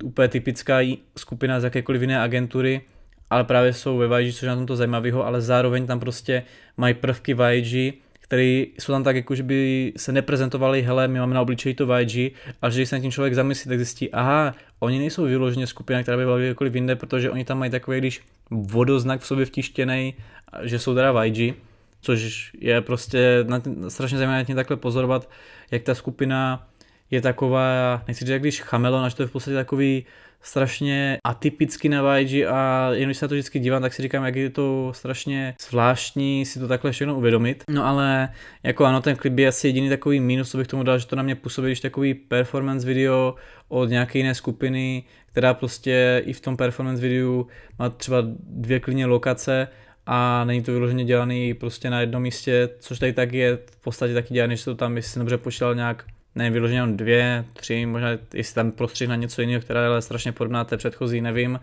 Speaker 1: úplně typická skupina z jakékoliv jiné agentury, ale právě jsou ve YG, což je na tomto zajímavého, ale zároveň tam prostě mají prvky YG, který jsou tam tak, jako že by se neprezentovali, hele, my máme na obličeji to YG, a že když se na tím člověk zamyslí, tak zjistí, aha, oni nejsou vyloženě skupina, která by byla kdekoliv jinde, protože oni tam mají takový, když vodoznak v sobě vtištěný, že jsou teda YG, což je prostě na, strašně zajímavé mě takhle pozorovat, jak ta skupina je taková, nechci říct, jak když chamelo, až to je v podstatě takový strašně atypicky na YG a jenom když se na to vždycky dívám, tak si říkám, jak je to strašně zvláštní si to takhle všechno uvědomit. No ale jako ano, ten klip je asi jediný takový mínus, co bych tomu dal, že to na mě působí, když takový performance video od nějaké jiné skupiny, která prostě i v tom performance videu má třeba dvě klidně lokace, a není to vyloženě dělaný prostě na jednom místě, což tady tak je v podstatě taky dělaný, že to tam, jestli jsem dobře počítal, nějak nevím, vyloženě jenom dvě, tři, možná jestli tam prostřih na něco jiného, která je ale strašně podobná té předchozí, nevím.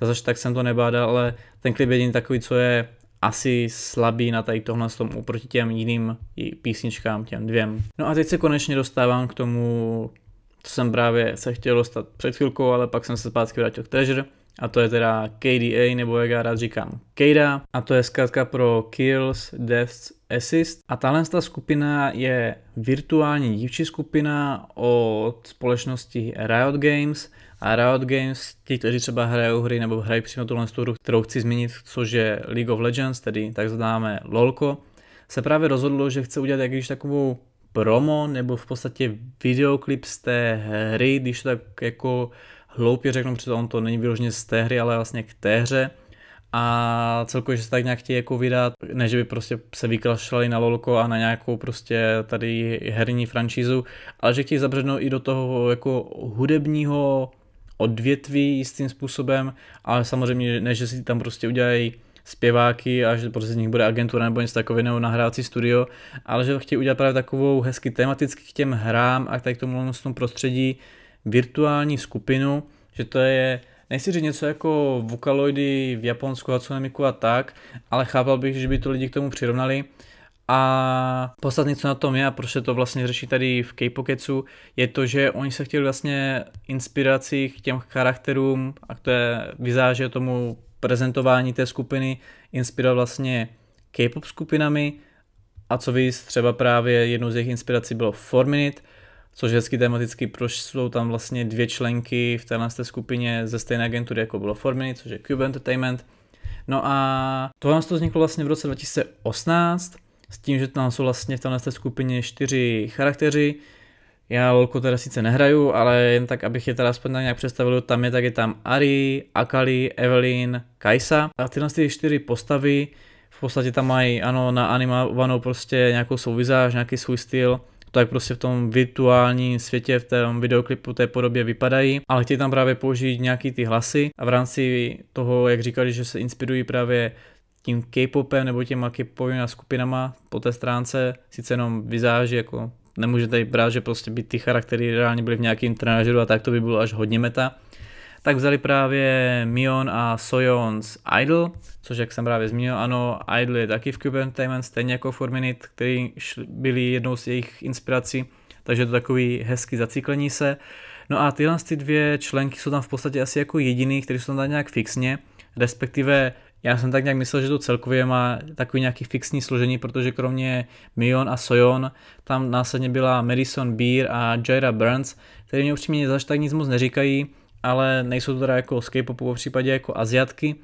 Speaker 1: Zase tak jsem to nebádal, ale ten klip je jediný takový, co je asi slabý na tady tohle tom oproti těm jiným písničkám, těm dvěm. No a teď se konečně dostávám k tomu, co jsem právě se chtěl dostat před chvilkou, ale pak jsem se zpátky vrátil k Treasure. A to je teda KDA, nebo jak já rád říkám, KDA. A to je zkrátka pro Kills, Deaths Assist a tahle skupina je virtuální dívčí skupina od společnosti Riot Games a Riot Games, ti, kteří třeba hrajou hry nebo hrají přímo tuhle hru, kterou chci zmínit, což je League of Legends, tedy tak známe LOLko, se právě rozhodlo, že chce udělat jakýž takovou promo nebo v podstatě videoklip z té hry, když to tak jako hloupě řeknu, protože on to není vyloženě z té hry, ale vlastně k té hře, a celkově, že se tak nějak chtějí jako vydat, ne, že by prostě se vyklašlali na lolko a na nějakou prostě tady herní franšízu, ale že chtějí zabřednout i do toho jako hudebního odvětví jistým způsobem, ale samozřejmě ne, že si tam prostě udělají zpěváky a že prostě z nich bude agentura nebo něco takového nebo nahrávací studio, ale že chtějí udělat právě takovou hezky tematicky k těm hrám a k tady k tomu prostředí virtuální skupinu, že to je nechci říct něco jako vokaloidy v Japonsku a tsunamiku a tak, ale chápal bych, že by to lidi k tomu přirovnali. A podstatně co na tom je a proč se to vlastně řeší tady v K-Pocketsu, je to, že oni se chtěli vlastně inspirací k těm charakterům a k té vizáže tomu prezentování té skupiny inspirovat vlastně K-pop skupinami a co víc, třeba právě jednou z jejich inspirací bylo 4 Minute, což je hezky tematicky, proč jsou tam vlastně dvě členky v téhle skupině ze stejné agentury, jako bylo Formini, což je Cube Entertainment. No a tohle to vzniklo vlastně v roce 2018, s tím, že tam jsou vlastně v téhle skupině čtyři charakteři, já lolko teda sice nehraju, ale jen tak, abych je teda aspoň nějak představil, tam je taky tam Ari, Akali, Evelyn, Kaisa. A tyhle ty čtyři postavy v podstatě tam mají, ano, na animovanou prostě nějakou svou vizáž, nějaký svůj styl to tak prostě v tom virtuálním světě, v tom videoklipu té podobě vypadají, ale chtějí tam právě použít nějaký ty hlasy a v rámci toho, jak říkali, že se inspirují právě tím K-popem nebo těma K-popovými skupinama po té stránce, sice jenom vizáži, jako nemůžete brát, že prostě by ty charaktery reálně byly v nějakém trenažeru a tak to by bylo až hodně meta, tak vzali právě Mion a Soyon z Idol, což jak jsem právě zmínil, ano, Idol je taky v Cube Entertainment, stejně jako 4 Minute, který byli jednou z jejich inspirací, takže to takový hezký zaciklení se. No a tyhle ty dvě členky jsou tam v podstatě asi jako jediný, kteří jsou tam tak nějak fixně, respektive já jsem tak nějak myslel, že to celkově má takový nějaký fixní složení, protože kromě Mion a Soyon tam následně byla Madison Beer a Jaira Burns, které mě upřímně zaž tak nic moc neříkají, ale nejsou to teda jako z K-popu, v případě jako Aziatky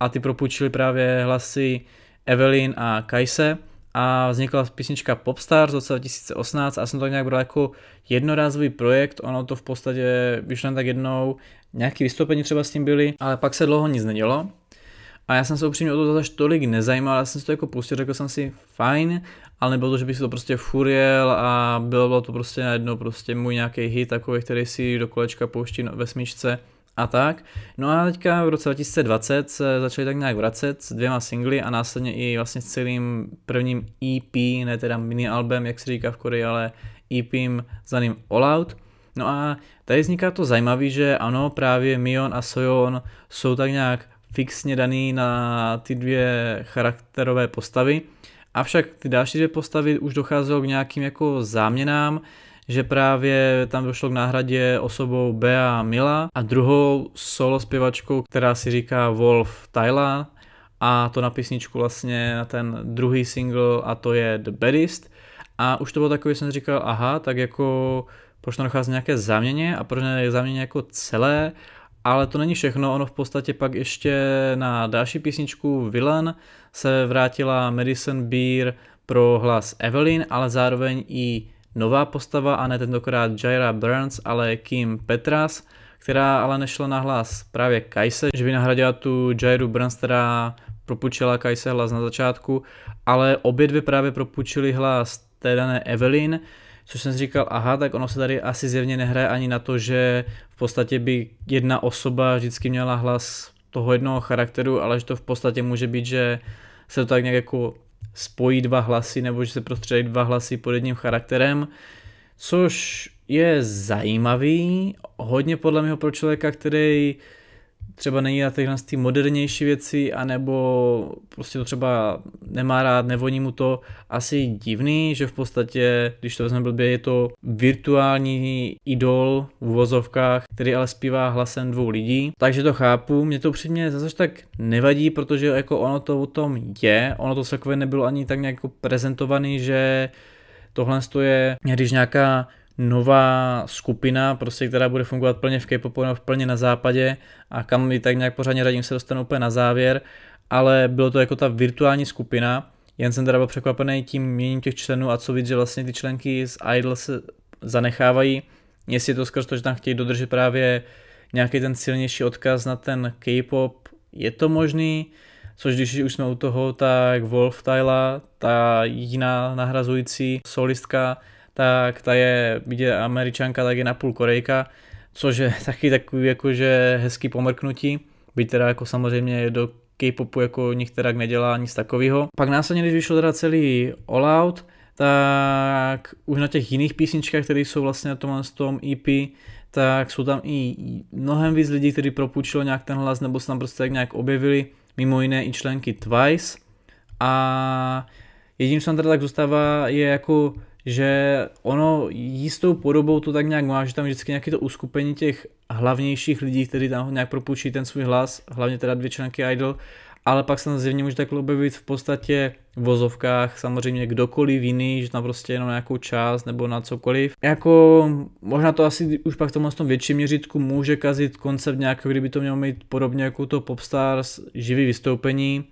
Speaker 1: a ty propůjčili právě hlasy Evelyn a Kajse a vznikla písnička Popstars z roce 2018 a jsem to nějak bral jako jednorázový projekt, ono to v podstatě vyšlo tak jednou, nějaký vystoupení třeba s tím byly, ale pak se dlouho nic nedělo a já jsem se upřímně o to zase tolik nezajímal, já jsem si to jako pustil, řekl jsem si fajn, ale nebylo to, že bych si to prostě furiel a bylo, bylo to prostě najednou prostě můj nějaký hit takový, který si do kolečka pouští ve smyčce a tak. No a teďka v roce 2020 se začali tak nějak vracet s dvěma singly a následně i vlastně s celým prvním EP, ne teda mini album, jak se říká v Koreji, ale EP zvaným All Out. No a tady vzniká to zajímavé, že ano, právě Mion a Soyeon jsou tak nějak fixně daný na ty dvě charakterové postavy. Avšak ty další dvě postavy už docházelo k nějakým jako záměnám, že právě tam došlo k náhradě osobou Bea Mila a druhou solo zpěvačkou, která si říká Wolf Tyla a to na písničku vlastně na ten druhý single a to je The Baddest a už to bylo takové, jsem říkal, aha, tak jako proč to dochází nějaké záměně a proč ne záměně jako celé ale to není všechno, ono v podstatě pak ještě na další písničku Villain se vrátila Madison Beer pro hlas Evelyn, ale zároveň i nová postava, a ne tentokrát Jaira Burns, ale Kim Petras, která ale nešla na hlas právě Kajse, že by nahradila tu Jairu Burns, která propučila Kajse hlas na začátku, ale obě dvě právě propučili hlas té dané Evelyn, což jsem si říkal, aha, tak ono se tady asi zjevně nehraje ani na to, že v podstatě by jedna osoba vždycky měla hlas toho jednoho charakteru, ale že to v podstatě může být, že se to tak nějak jako spojí dva hlasy, nebo že se prostředí dva hlasy pod jedním charakterem, což je zajímavý, hodně podle mě pro člověka, který třeba není na těch ty modernější věci, anebo prostě to třeba nemá rád, nevoní mu to. Asi divný, že v podstatě, když to vezmeme blbě, je to virtuální idol v uvozovkách, který ale zpívá hlasem dvou lidí. Takže to chápu, mě to přímě zase tak nevadí, protože jako ono to o tom je, ono to celkově nebylo ani tak nějak jako prezentovaný, že tohle je, když nějaká nová skupina, prostě, která bude fungovat plně v K-popu nebo plně na západě a kam i tak nějak pořádně radím se dostanu úplně na závěr, ale bylo to jako ta virtuální skupina, jen jsem teda byl překvapený tím měním těch členů a co víc, že vlastně ty členky z Idol se zanechávají, jestli je to skrz to, že tam chtějí dodržet právě nějaký ten silnější odkaz na ten K-pop, je to možný, což když už jsme u toho, tak Wolf Tyla, ta jiná nahrazující solistka, tak ta je, je američanka, tak je půl korejka, což je <laughs> taky takový jakože hezký pomrknutí, byť teda jako samozřejmě do K-popu jako některá nedělá nic takového. Pak následně, když vyšlo teda celý All Out, tak už na těch jiných písničkách, které jsou vlastně na na tom EP, tak jsou tam i mnohem víc lidí, kteří propůjčilo nějak ten hlas, nebo se tam prostě tak nějak objevili, mimo jiné i členky Twice. A jediný, co tam teda tak zůstává, je jako že ono jistou podobou to tak nějak má, že tam vždycky nějaké to uskupení těch hlavnějších lidí, kteří tam nějak propůjčí ten svůj hlas, hlavně teda dvě členky Idol, ale pak se tam zjevně může takhle objevit v podstatě v vozovkách samozřejmě kdokoliv jiný, že tam prostě jenom nějakou část nebo na cokoliv. Jako možná to asi už pak v tomhle tom větším měřítku může kazit koncept nějakého, kdyby to mělo mít podobně jako to Popstars živý vystoupení,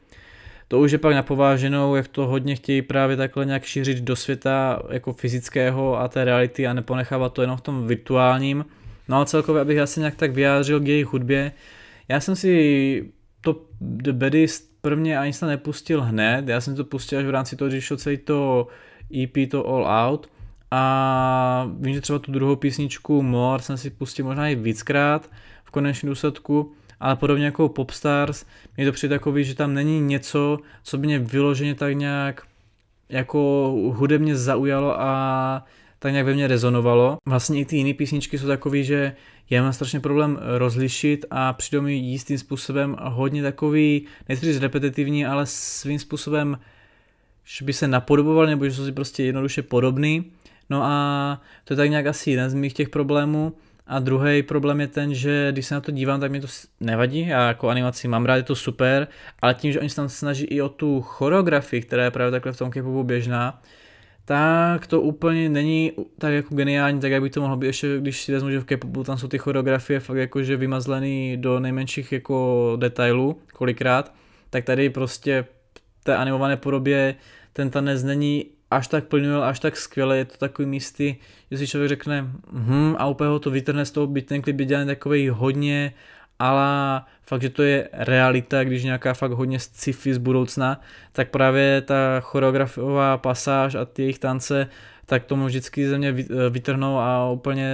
Speaker 1: to už je pak napováženou, jak to hodně chtějí právě takhle nějak šířit do světa jako fyzického a té reality a neponechávat to jenom v tom virtuálním. No a celkově, abych asi nějak tak vyjádřil k její hudbě, já jsem si to The Baddest prvně ani se nepustil hned, já jsem to pustil až v rámci toho, když šlo celý to EP, to All Out, a vím, že třeba tu druhou písničku More jsem si pustil možná i víckrát v konečném důsledku, ale podobně jako Popstars, mě to přijde takový, že tam není něco, co by mě vyloženě tak nějak jako hudebně zaujalo a tak nějak ve mně rezonovalo. Vlastně i ty jiné písničky jsou takové, že já mám strašně problém rozlišit a přijde mi jistým způsobem hodně takový, nejspíš repetitivní, ale svým způsobem že by se napodoboval, nebo že jsou si prostě jednoduše podobný. No a to je tak nějak asi jeden z mých těch problémů. A druhý problém je ten, že když se na to dívám, tak mi to nevadí. Já jako animaci mám rád, je to super, ale tím, že oni se tam snaží i o tu choreografii, která je právě takhle v tom k běžná, tak to úplně není tak jako geniální, tak jak by to mohlo být ještě, když si vezmu, že v k tam jsou ty choreografie fakt jakože vymazlený do nejmenších jako detailů kolikrát, tak tady prostě v té animované podobě ten tanec není až tak plynul, až tak skvěle, je to takový místy, že si člověk řekne hm, a úplně ho to vytrhne z toho, byť ten klip je dělaný takový hodně ale fakt, že to je realita, když nějaká fakt hodně sci-fi z budoucna, tak právě ta choreografová pasáž a ty jejich tance, tak tomu vždycky ze mě e, vytrhnou a úplně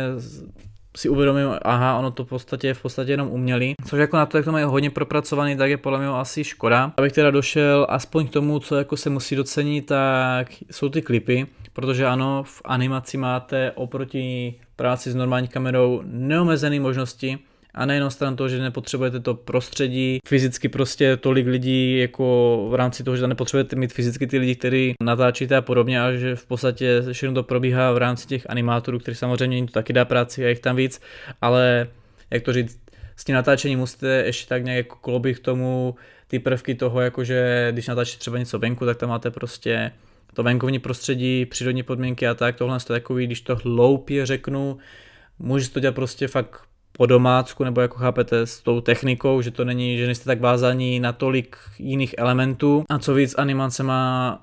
Speaker 1: si uvědomím, aha, ono to v podstatě je v podstatě jenom umělý, což jako na to, jak to mají hodně propracovaný, tak je podle mě asi škoda. Abych teda došel aspoň k tomu, co jako se musí docenit, tak jsou ty klipy, protože ano, v animaci máte oproti práci s normální kamerou neomezené možnosti, a nejenom stran toho, že nepotřebujete to prostředí, fyzicky prostě tolik lidí jako v rámci toho, že nepotřebujete mít fyzicky ty lidi, který natáčíte a podobně a že v podstatě všechno to probíhá v rámci těch animátorů, který samozřejmě to taky dá práci a jich tam víc, ale jak to říct, s tím natáčením musíte ještě tak nějak jako kloby k tomu ty prvky toho, jakože když natáčíte třeba něco venku, tak tam máte prostě to venkovní prostředí, přírodní podmínky a tak, tohle je to takový, když to hloupě řeknu, můžeš to dělat prostě fakt po domácku, nebo jako chápete, s tou technikou, že to není, že nejste tak vázaní na tolik jiných elementů. A co víc, animace má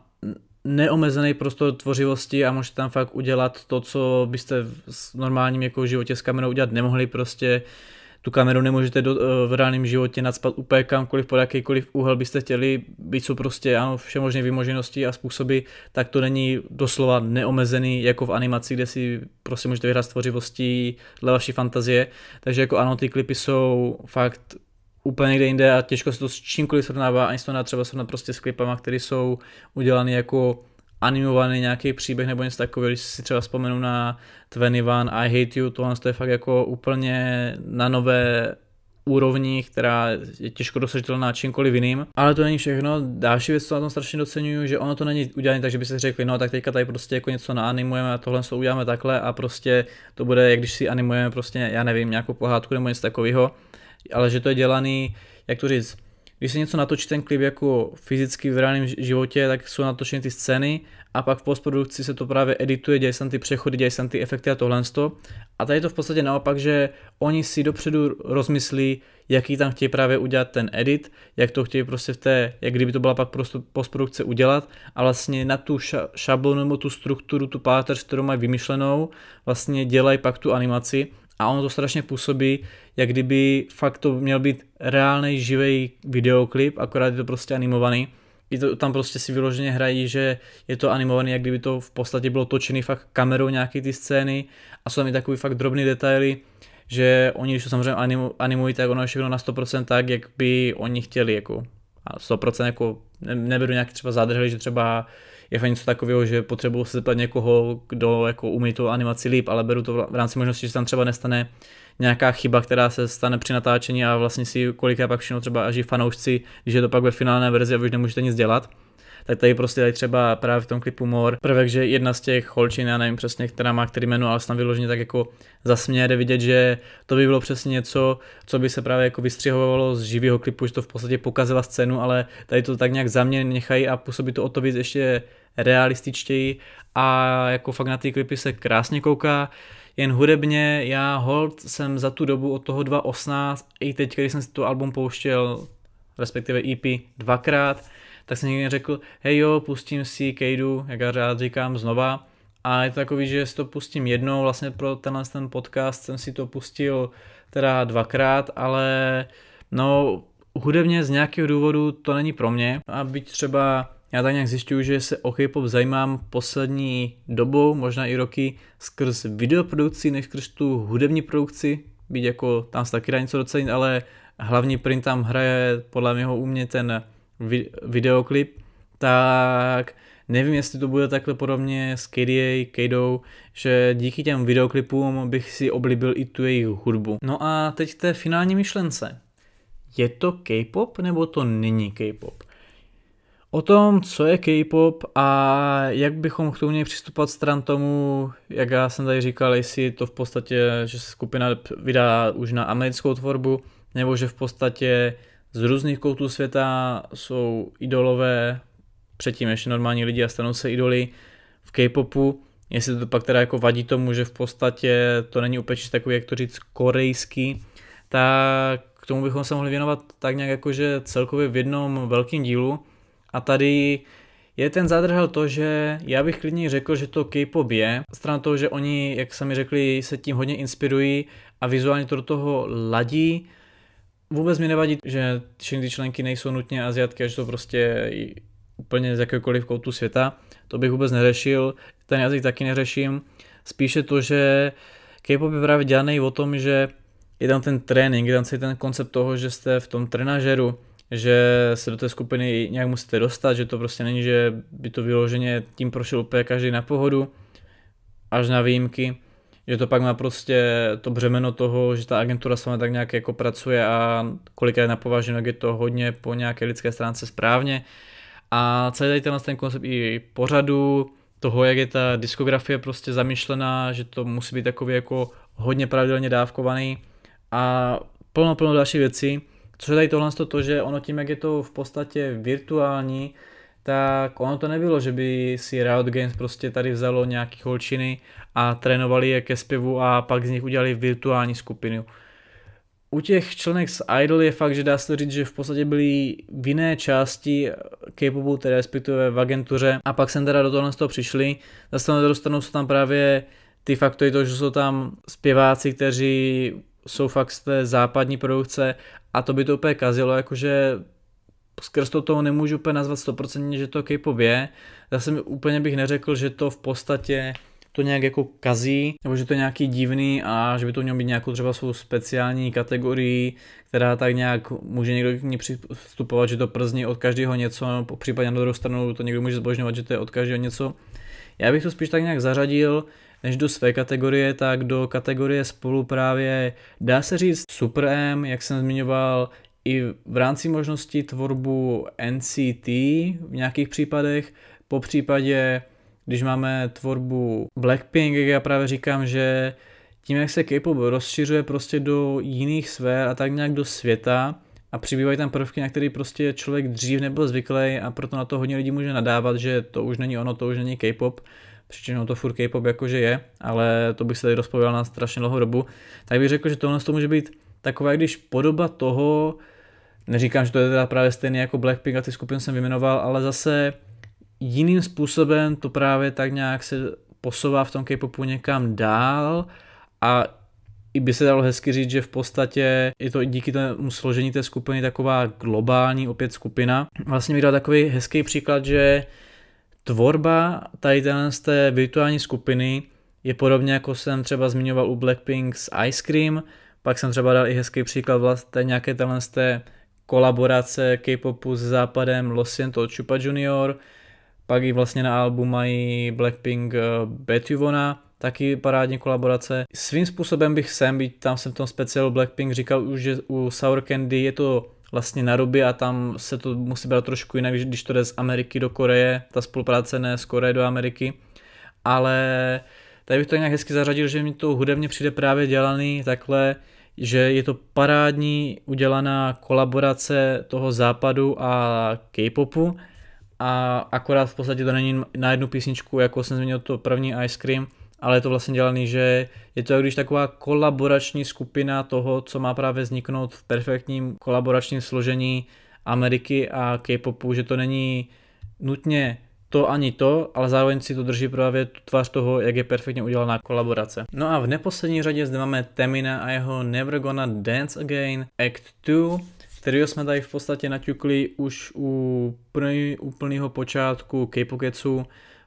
Speaker 1: neomezený prostor tvořivosti a můžete tam fakt udělat to, co byste v normálním jako životě s kamerou udělat nemohli prostě tu kameru nemůžete do, eh, v reálném životě nadspat úplně kamkoliv, pod jakýkoliv úhel byste chtěli, být jsou prostě ano, všemožné vymoženosti a způsoby, tak to není doslova neomezený jako v animaci, kde si prostě můžete vyhrát stvořivostí dle vaší fantazie, takže jako ano, ty klipy jsou fakt úplně někde jinde a těžko se to s čímkoliv srovnává, ani se to třeba srovnat prostě s klipama, které jsou udělané jako animovaný nějaký příběh nebo něco takového, když si třeba vzpomenu na 21 I Hate You, tohle je fakt jako úplně na nové úrovni, která je těžko dosažitelná čímkoliv jiným. Ale to není všechno. Další věc, co na tom strašně docenuju, že ono to není udělané tak, že by si řekli, no tak teďka tady prostě jako něco naanimujeme a tohle to uděláme takhle a prostě to bude, jak když si animujeme prostě, já nevím, nějakou pohádku nebo něco takového, ale že to je dělaný, jak to říct, když se něco natočí ten klip jako fyzicky v reálném životě, tak jsou natočeny ty scény a pak v postprodukci se to právě edituje, dělají se ty přechody, dělají se ty efekty a tohle. A tady je to v podstatě naopak, že oni si dopředu rozmyslí, jaký tam chtějí právě udělat ten edit, jak to chtějí prostě v té, jak kdyby to byla pak prostě postprodukce udělat a vlastně na tu ša- šablonu nebo tu strukturu, tu páteř, kterou mají vymyšlenou, vlastně dělají pak tu animaci a ono to strašně působí, jak kdyby fakt to měl být reálný živý videoklip, akorát je to prostě animovaný. I to, tam prostě si vyloženě hrají, že je to animovaný, jak kdyby to v podstatě bylo točený fakt kamerou nějaký ty scény a jsou tam i takový fakt drobný detaily, že oni, když to samozřejmě animu, animují, tak ono je všechno na 100% tak, jak by oni chtěli, jako a 100% jako ne, neberu nějaký třeba zádrhely, že třeba je fajn něco takového, že potřebuju se zeptat někoho, kdo jako umí tu animaci líp, ale beru to v rámci možnosti, že tam třeba nestane nějaká chyba, která se stane při natáčení a vlastně si kolik pak všechno třeba až i fanoušci, když je to pak ve finální verzi a vy už nemůžete nic dělat tak tady prostě tady třeba právě v tom klipu Mor prvek, že jedna z těch holčin, já nevím přesně, která má který jméno, ale snad vyloženě tak jako zasměje, jde vidět, že to by bylo přesně něco, co by se právě jako vystřihovalo z živého klipu, že to v podstatě pokazila scénu, ale tady to tak nějak za mě nechají a působí to o to víc ještě realističtěji a jako fakt na ty klipy se krásně kouká. Jen hudebně, já hold jsem za tu dobu od toho 2018, i teď, když jsem si to album pouštěl, respektive EP dvakrát, tak jsem někdy řekl, hej jo, pustím si Kejdu, jak já rád říkám, znova. A je to takový, že si to pustím jednou, vlastně pro tenhle ten podcast jsem si to pustil teda dvakrát, ale no hudebně z nějakého důvodu to není pro mě. A byť třeba já tak nějak zjišťuju, že se o K-pop zajímám poslední dobou, možná i roky, skrz videoprodukci, než skrz tu hudební produkci, být jako tam se taky dá něco docenit, ale hlavní print tam hraje podle mého mě ten videoklip, tak nevím, jestli to bude takhle podobně s KDA, KDO, že díky těm videoklipům bych si oblíbil i tu jejich hudbu. No a teď k té finální myšlence. Je to K-pop nebo to není K-pop? o tom, co je K-pop a jak bychom k tomu měli přistupovat stran tomu, jak já jsem tady říkal, jestli to v podstatě, že skupina vydá už na americkou tvorbu, nebo že v podstatě z různých koutů světa jsou idolové, předtím ještě normální lidi a stanou se idoly v K-popu, jestli to pak teda jako vadí tomu, že v podstatě to není úplně takový, jak to říct, korejský, tak k tomu bychom se mohli věnovat tak nějak jakože celkově v jednom velkém dílu, a tady je ten zadrhel to, že já bych klidně řekl, že to K-pop je. Stran toho, že oni, jak sami řekli, se tím hodně inspirují a vizuálně to do toho ladí. Vůbec mi nevadí, že všechny členky nejsou nutně aziatky, až to prostě úplně z jakékoliv koutu světa. To bych vůbec neřešil, ten jazyk taky neřeším. Spíše to, že K-pop je právě dělaný o tom, že je tam ten trénink, je tam celý ten koncept toho, že jste v tom trenažeru, že se do té skupiny nějak musíte dostat, že to prostě není, že by to vyloženě tím prošel úplně každý na pohodu, až na výjimky, že to pak má prostě to břemeno toho, že ta agentura s vámi tak nějak jako pracuje a kolikrát napovaženo je to hodně po nějaké lidské stránce správně. A celý tady tenhle ten koncept i pořadu, toho, jak je ta diskografie prostě zamýšlená, že to musí být takový jako hodně pravidelně dávkovaný a plno, plno další věcí, Což je tady tohle to, že ono tím, jak je to v podstatě virtuální, tak ono to nebylo, že by si Riot Games prostě tady vzalo nějaký holčiny a trénovali je ke zpěvu a pak z nich udělali virtuální skupinu. U těch členek z Idol je fakt, že dá se říct, že v podstatě byli v jiné části K-popu, tedy respektive v agentuře a pak jsem teda do toho z toho přišli. Zase na druhou stranu jsou tam právě ty faktory to, že jsou tam zpěváci, kteří jsou fakt z té západní produkce a to by to úplně kazilo, jakože skrz to toho nemůžu úplně nazvat 100%, že to K-pop je. Zase úplně bych neřekl, že to v podstatě to nějak jako kazí, nebo že to je nějaký divný a že by to mělo být nějakou třeba svou speciální kategorii, která tak nějak může někdo k ní přistupovat, že to przní od každého něco, případně na druhou stranu to někdo může zbožňovat, že to je od každého něco. Já bych to spíš tak nějak zařadil, než do své kategorie, tak do kategorie spolu právě dá se říct Super M, jak jsem zmiňoval, i v rámci možnosti tvorbu NCT v nějakých případech, po případě, když máme tvorbu Blackpink, jak já právě říkám, že tím, jak se K-pop rozšiřuje prostě do jiných sfér a tak nějak do světa a přibývají tam prvky, na který prostě člověk dřív nebyl zvyklý a proto na to hodně lidí může nadávat, že to už není ono, to už není K-pop, přičinou to furt K-pop jakože je, ale to bych se tady rozpověděl na strašně dlouhou dobu, tak bych řekl, že tohle to může být taková, když podoba toho, neříkám, že to je teda právě stejné jako Blackpink a ty skupiny jsem vyjmenoval, ale zase jiným způsobem to právě tak nějak se posouvá v tom K-popu někam dál a i by se dalo hezky říct, že v podstatě je to díky tomu složení té skupiny taková globální opět skupina. Vlastně mi dal takový hezký příklad, že tvorba tady z té virtuální skupiny je podobně, jako jsem třeba zmiňoval u Blackpink s Ice Cream, pak jsem třeba dal i hezký příklad vlastně nějaké z té kolaborace K-popu s západem Los to Chupa Junior, pak i vlastně na albu mají Blackpink eh, Betivona, taky parádní kolaborace. Svým způsobem bych sem, byť tam jsem v tom speciálu Blackpink říkal už, že u Sour Candy je to vlastně na ruby a tam se to musí brát trošku jinak, když to jde z Ameriky do Koreje, ta spolupráce ne z Koreje do Ameriky, ale tady bych to nějak hezky zařadil, že mi to hudebně přijde právě dělaný takhle, že je to parádní udělaná kolaborace toho západu a K-popu a akorát v podstatě to není na jednu písničku, jako jsem zmínil to první Ice Cream, ale je to vlastně dělaný, že je to jako, když taková kolaborační skupina toho, co má právě vzniknout v perfektním kolaboračním složení Ameriky a K-popu, že to není nutně to ani to, ale zároveň si to drží právě tu tvář toho, jak je perfektně udělaná kolaborace. No a v neposlední řadě zde máme Temina a jeho Never Gonna Dance Again Act 2, který jsme tady v podstatě naťukli už u úplného počátku k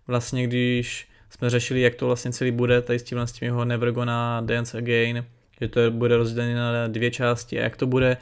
Speaker 1: vlastně když jsme řešili, jak to vlastně celý bude, tady s tím, s tím jeho Nevergona Dance Again, že to bude rozdělené na dvě části a jak to bude,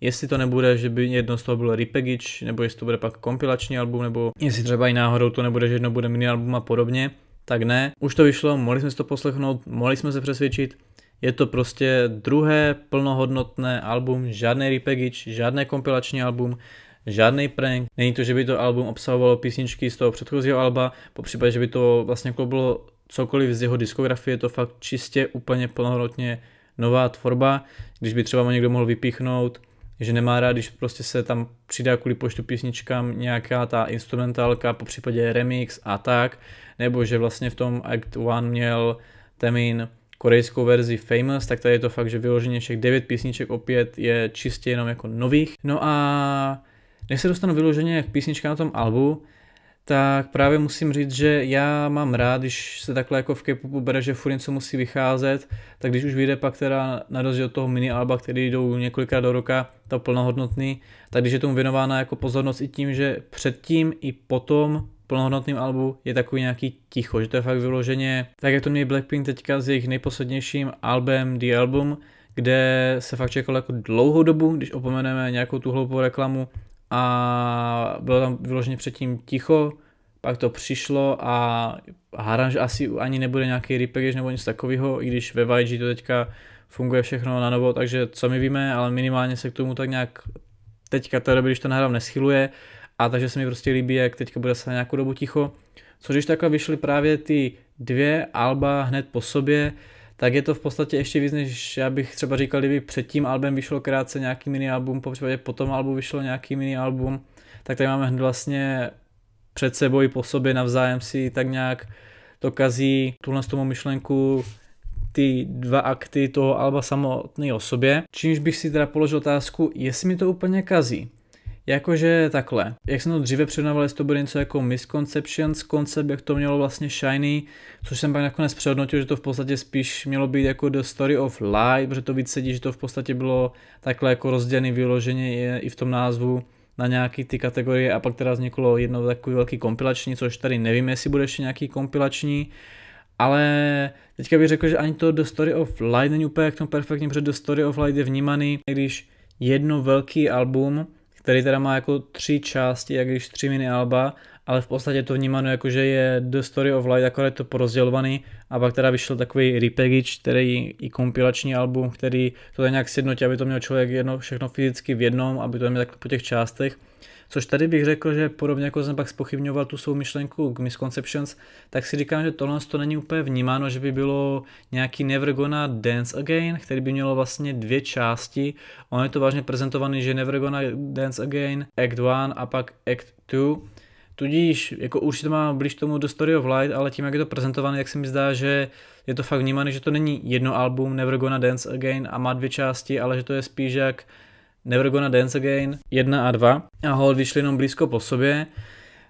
Speaker 1: jestli to nebude, že by jedno z toho bylo repackage, nebo jestli to bude pak kompilační album, nebo jestli třeba i náhodou to nebude, že jedno bude mini album a podobně, tak ne, už to vyšlo, mohli jsme si to poslechnout, mohli jsme se přesvědčit, je to prostě druhé plnohodnotné album, žádný repackage, žádné kompilační album, žádný prank, není to, že by to album obsahovalo písničky z toho předchozího alba, po případě, že by to vlastně jako bylo cokoliv z jeho diskografie, je to fakt čistě úplně plnohodnotně nová tvorba, když by třeba mu někdo mohl vypíchnout, že nemá rád, když prostě se tam přidá kvůli počtu písničkám nějaká ta instrumentálka, po případě remix a tak, nebo že vlastně v tom Act One měl temín korejskou verzi Famous, tak tady je to fakt, že vyloženě všech devět písniček opět je čistě jenom jako nových. No a než se dostanu vyloženě k písničkám na tom albu, tak právě musím říct, že já mám rád, když se takhle jako v K-popu bere, že furt něco musí vycházet, tak když už vyjde pak teda na rozdíl od toho mini alba, který jdou několikrát do roka, to plnohodnotný, tak když je tomu věnována jako pozornost i tím, že předtím i potom plnohodnotným albu je takový nějaký ticho, že to je fakt vyloženě, tak jak to měli Blackpink teďka s jejich nejposlednějším albem The Album, kde se fakt čekalo jako dlouhou dobu, když opomeneme nějakou tu hloupou reklamu, a bylo tam vyloženě předtím ticho, pak to přišlo a haranž asi ani nebude nějaký repackage nebo nic takového, i když ve YG to teďka funguje všechno na novo, takže co my víme, ale minimálně se k tomu tak nějak teďka to, doby, když to nahrám, neschyluje a takže se mi prostě líbí, jak teďka bude se na nějakou dobu ticho. Což když takhle vyšly právě ty dvě alba hned po sobě, tak je to v podstatě ještě víc, než já bych třeba říkal, kdyby před tím albem vyšlo krátce nějaký mini album, po případě po tom albu vyšlo nějaký mini album, tak tady máme vlastně před sebou i po sobě navzájem si tak nějak dokazí. tuhle z tomu myšlenku ty dva akty toho alba samotný o sobě, čímž bych si teda položil otázku, jestli mi to úplně kazí. Jakože takhle, jak jsem to dříve přednával, jestli to bude něco jako misconceptions koncept, jak to mělo vlastně Shiny, což jsem pak nakonec přehodnotil, že to v podstatě spíš mělo být jako The Story of Life, protože to víc sedí, že to v podstatě bylo takhle jako rozdělený vyloženě i v tom názvu na nějaký ty kategorie a pak teda vzniklo jedno takový velký kompilační, což tady nevím, jestli bude ještě nějaký kompilační, ale teďka bych řekl, že ani to The Story of Light není úplně jak tomu perfektně, protože The Story of Light je vnímaný, když jedno velký album který teda má jako tři části, jak když tři mini alba, ale v podstatě to vnímáno jako, že je The Story of Light, akorát je to porozdělovaný a pak teda vyšel takový repackage, který i kompilační album, který to tak nějak sjednotí, aby to měl člověk jedno, všechno fyzicky v jednom, aby to měl tak po těch částech. Což tady bych řekl, že podobně jako jsem pak spochybňoval tu svou myšlenku k Misconceptions, tak si říkám, že tohle to není úplně vnímáno, že by bylo nějaký Never Gonna Dance Again, který by mělo vlastně dvě části. On je to vážně prezentovaný, že Never Gonna Dance Again, Act 1 a pak Act 2. Tudíž jako určitě má blíž tomu do Story of Light, ale tím, jak je to prezentované, tak se mi zdá, že je to fakt vnímané, že to není jedno album Never Gonna Dance Again a má dvě části, ale že to je spíš jak Never Gonna Dance Again 1 a 2 a hold vyšly jenom blízko po sobě,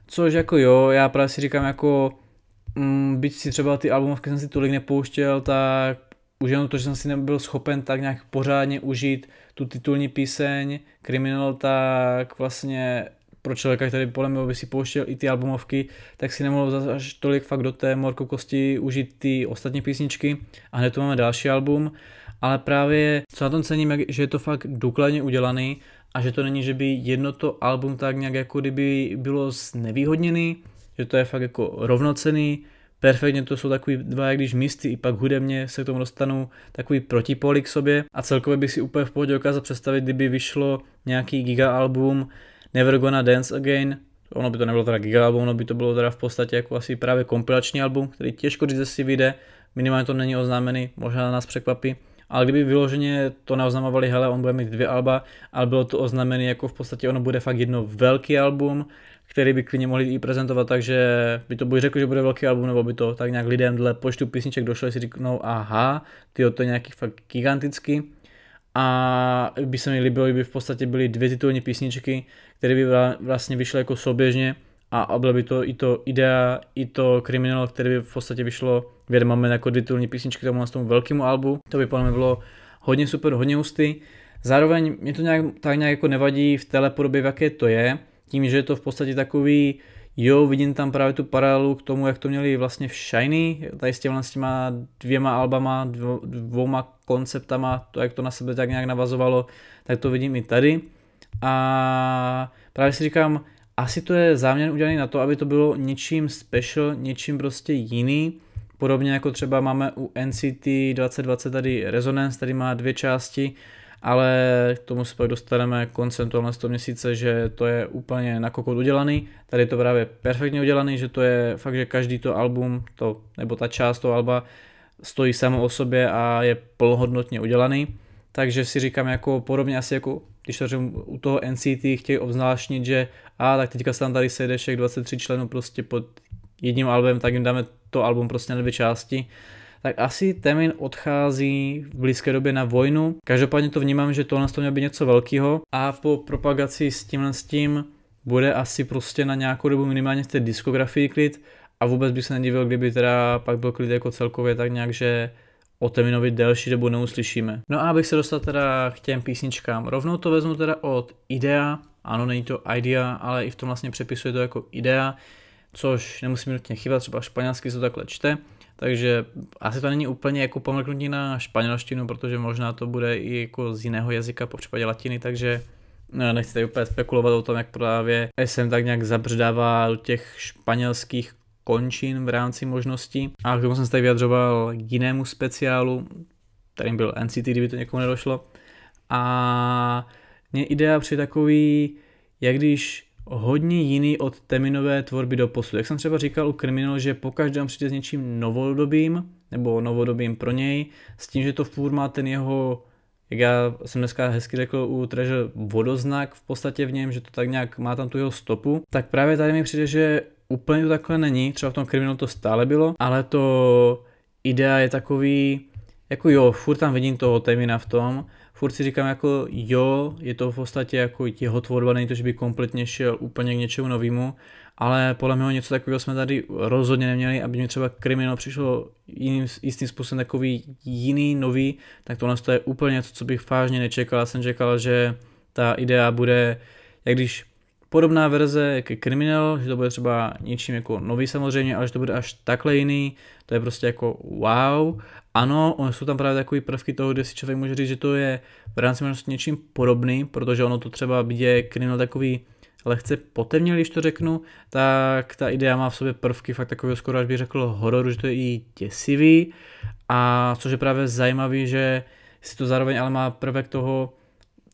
Speaker 1: což jako jo, já právě si říkám jako, mm, byť si třeba ty albumovky jsem si tolik nepouštěl, tak už jenom to, že jsem si nebyl schopen tak nějak pořádně užít tu titulní píseň Criminal, tak vlastně pro člověka, který podle mě by si pouštěl i ty albumovky, tak si nemohl zase až tolik fakt do té morkokosti užít ty ostatní písničky a hned tu máme další album ale právě co na tom cením, že je to fakt důkladně udělaný a že to není, že by jedno to album tak nějak jako kdyby bylo znevýhodněný, že to je fakt jako rovnocený, perfektně to jsou takový dva, jak když místy i pak hudebně se k tomu dostanou takový protipoly k sobě a celkově bych si úplně v pohodě dokázal představit, kdyby vyšlo nějaký giga album Never Gonna Dance Again, ono by to nebylo teda giga album, ono by to bylo teda v podstatě jako asi právě kompilační album, který těžko říct, si vyjde, minimálně to není oznámený, možná nás překvapí, ale kdyby vyloženě to neoznamovali, hele, on bude mít dvě alba, ale bylo to oznamené, jako v podstatě ono bude fakt jedno velký album, který by klidně mohli i prezentovat, takže by to buď řekl, že bude velký album, nebo by to tak nějak lidem dle počtu písniček došlo, si řeknou, aha, ty to je nějaký fakt gigantický. A by se mi líbilo, kdyby v podstatě byly dvě titulní písničky, které by vlastně vyšly jako souběžně, a, a bylo by to i to idea, i to kriminál, které by v podstatě vyšlo, kde máme jako titulní písničky tomu, tomu velkému albu, to by podle mě bylo hodně super, hodně ústy. Zároveň mě to nějak, tak nějak jako nevadí v téhle podobě, v jaké to je, tím, že je to v podstatě takový, jo, vidím tam právě tu paralelu k tomu, jak to měli vlastně v Shiny, tady s těma, s těma dvěma albama, dvo, dvouma konceptama, to, jak to na sebe tak nějak navazovalo, tak to vidím i tady. A právě si říkám, asi to je záměr udělaný na to, aby to bylo něčím special, něčím prostě jiný. Podobně jako třeba máme u NCT 2020 tady Resonance, tady má dvě části, ale k tomu se pak dostaneme koncem tohle měsíce, že to je úplně na kokot udělaný. Tady je to právě perfektně udělaný, že to je fakt, že každý to album, to, nebo ta část toho alba stojí samo o sobě a je plnohodnotně udělaný takže si říkám jako podobně asi jako když to řeknu, u toho NCT chtějí obznášnit, že a tak teďka se tam tady sejde všech 23 členů prostě pod jedním albem, tak jim dáme to album prostě na dvě části, tak asi Temin odchází v blízké době na vojnu. Každopádně to vnímám, že tohle to mělo být něco velkého a po propagaci s tímhle s tím bude asi prostě na nějakou dobu minimálně v té diskografii klid a vůbec bych se nedivil, kdyby teda pak byl klid jako celkově tak nějak, že o Teminovi delší dobu neuslyšíme. No a abych se dostal teda k těm písničkám, rovnou to vezmu teda od Idea, ano není to Idea, ale i v tom vlastně přepisuje to jako Idea, což nemusí nutně chybat, třeba španělsky se to takhle čte, takže asi to není úplně jako pomrknutí na španělštinu, protože možná to bude i jako z jiného jazyka, po případě latiny, takže no, nechci tady úplně spekulovat o tom, jak právě SM tak nějak zabřdává do těch španělských končin v rámci možností. A k tomu jsem se tady vyjadřoval k jinému speciálu, kterým byl NCT, kdyby to někomu nedošlo. A mě idea při takový, jak když hodně jiný od teminové tvorby do posud. Jak jsem třeba říkal u Criminal, že po každém přijde s něčím novodobým, nebo novodobým pro něj, s tím, že to furt má ten jeho, jak já jsem dneska hezky řekl u Treasure, vodoznak v podstatě v něm, že to tak nějak má tam tu jeho stopu, tak právě tady mi přijde, že úplně to takhle není, třeba v tom kriminálu to stále bylo, ale to idea je takový, jako jo, furt tam vidím toho Temina v tom, furt si říkám jako jo, je to v podstatě jako jeho tvorba, není to, že by kompletně šel úplně k něčemu novému, ale podle mě něco takového jsme tady rozhodně neměli, aby mi třeba kriminál přišlo jiným, jistým způsobem takový jiný, nový, tak tohle to je úplně něco, co bych vážně nečekal, já jsem čekal, že ta idea bude, jak když podobná verze ke Criminal, že to bude třeba něčím jako nový samozřejmě, ale že to bude až takhle jiný, to je prostě jako wow. Ano, jsou tam právě takové prvky toho, kde si člověk může říct, že to je v rámci možnosti něčím podobný, protože ono to třeba je Criminal takový lehce potemněl, když to řeknu, tak ta idea má v sobě prvky fakt takového skoro, až bych řekl hororu, že to je i děsivý a což je právě zajímavý, že si to zároveň ale má prvek toho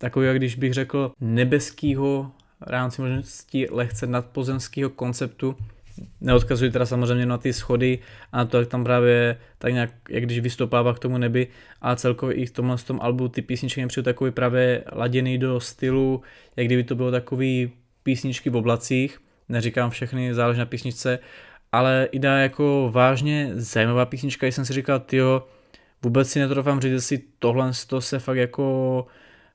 Speaker 1: jak když bych řekl nebeskýho rámci možností lehce nadpozemského konceptu. Neodkazuji teda samozřejmě na ty schody a na to, jak tam právě tak nějak, jak když vystoupává k tomu nebi a celkově i v tomhle tom albu ty písničky přijdu takový právě laděný do stylu, jak kdyby to bylo takový písničky v oblacích, neříkám všechny, záleží na písničce, ale dá jako vážně zajímavá písnička, jsem si říkal, jo, vůbec si netrofám říct, jestli tohle to se fakt jako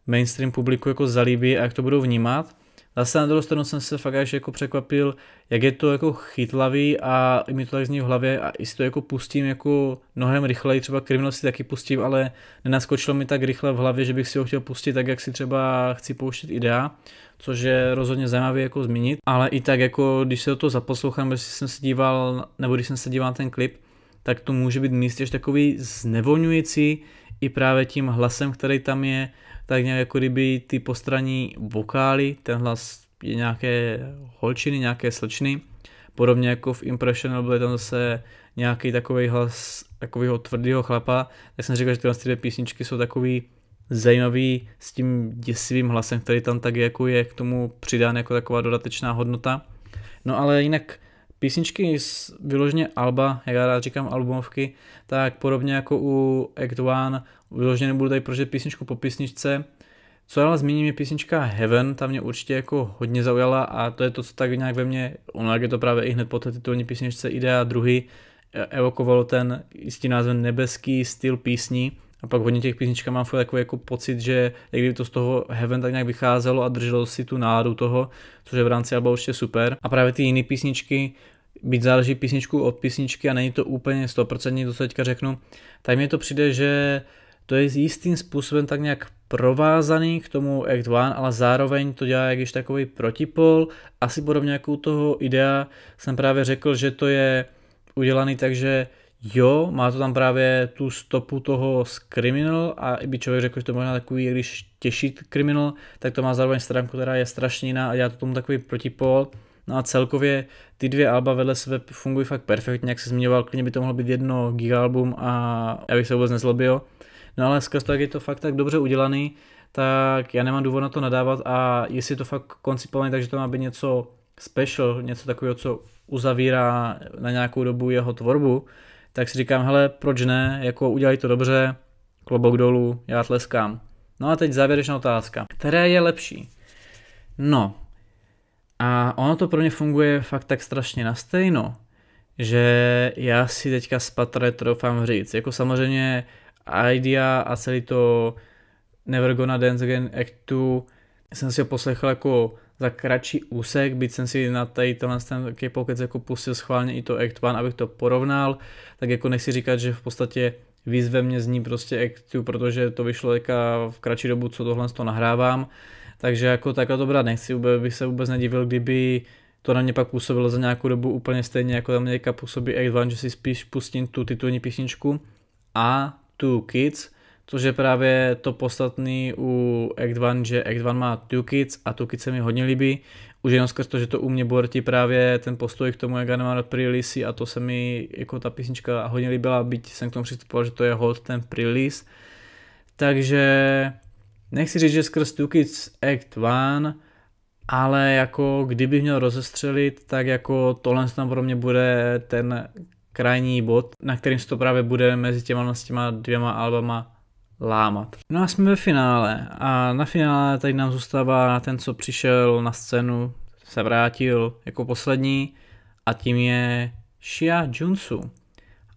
Speaker 1: mainstream publiku jako zalíbí a jak to budou vnímat. Zase na druhou stranu jsem se fakt až jako překvapil, jak je to jako chytlavý a mi to tak zní v hlavě a i si to jako pustím jako mnohem rychleji, třeba kriminal si taky pustím, ale nenaskočilo mi tak rychle v hlavě, že bych si ho chtěl pustit tak, jak si třeba chci pouštět idea, což je rozhodně zajímavé jako zmínit, ale i tak jako když se o to zaposlouchám, když jsem se díval, nebo když jsem se díval na ten klip, tak to může být místě takový znevoňující i právě tím hlasem, který tam je, tak nějak jako kdyby ty postranní vokály, ten hlas je nějaké holčiny, nějaké slečny, podobně jako v Impressionable byl tam zase nějaký takový hlas takového tvrdého chlapa, tak jsem říkal, že tyhle ty dvě písničky jsou takový zajímavý s tím děsivým hlasem, který tam tak jako je k tomu přidán jako taková dodatečná hodnota. No ale jinak písničky z vyloženě Alba, jak já rád říkám albumovky, tak podobně jako u Act One, vyloženě nebudu tady prožít písničku po písničce, co ale zmíním je písnička Heaven, ta mě určitě jako hodně zaujala a to je to, co tak nějak ve mně, ono jak je to právě i hned po té titulní písničce Idea druhý, e, evokovalo ten jistý název nebeský styl písní, a pak hodně těch písnička mám furt takový jako pocit, že jak kdyby to z toho Heaven tak nějak vycházelo a drželo si tu náru toho, což je v rámci alba určitě super. A právě ty jiné písničky, byť záleží písničku od písničky a není to úplně 100% to, co teďka řeknu, tak mi to přijde, že to je jistým způsobem tak nějak provázaný k tomu Act One, ale zároveň to dělá jakýž takový protipol. Asi podobně jako u toho idea jsem právě řekl, že to je udělaný tak, že Jo, má to tam právě tu stopu toho z Criminal a i by člověk řekl, že to je možná takový, když těší Criminal, tak to má zároveň stránku, která je jiná a dělá to tomu takový protipol. No a celkově ty dvě alba vedle sebe fungují fakt perfektně, jak se zmiňoval, klidně by to mohlo být jedno gigalbum a já bych se vůbec nezlobil. No ale skrz to, jak je to fakt tak dobře udělaný, tak já nemám důvod na to nadávat a jestli je to fakt koncipované, takže to má být něco special, něco takového, co uzavírá na nějakou dobu jeho tvorbu, tak si říkám, hele, proč ne, jako udělají to dobře, klobok dolů, já tleskám. No a teď závěrečná otázka. Které je lepší? No, a ono to pro mě funguje fakt tak strašně na stejno, že já si teďka z Patre troufám říct. Jako samozřejmě Idea a celý to Never Gonna Dance Again Act 2 jsem si ho poslechal jako za kratší úsek, byť jsem si na tady tohle ten taky pokec jako pustil schválně i to Act 1, abych to porovnal, tak jako nechci říkat, že v podstatě výzve mě zní prostě Act 2, protože to vyšlo jaka v kratší dobu, co tohle to nahrávám, takže jako takhle to brát nechci, vůbec bych se vůbec nedivil, kdyby to na mě pak působilo za nějakou dobu úplně stejně, jako na mě působí Act 1, že si spíš pustím tu titulní písničku a tu Kids, což je právě to podstatný u Act 1, že Act 1 má Two Kids a Two Kids se mi hodně líbí, už jenom skrz to, že to u mě bortí právě ten postoj k tomu, jak já nemám rád prelise a to se mi jako ta písnička hodně líbila, byť jsem k tomu přistupoval, že to je hot ten prelise. Takže nechci říct, že skrz Two Kids Act 1, ale jako kdybych měl rozestřelit, tak jako tohle tam pro mě bude ten krajní bod, na kterým se to právě bude mezi těma, těma dvěma albama lámat. No a jsme ve finále a na finále tady nám zůstává ten, co přišel na scénu, se vrátil jako poslední a tím je Shia Junsu.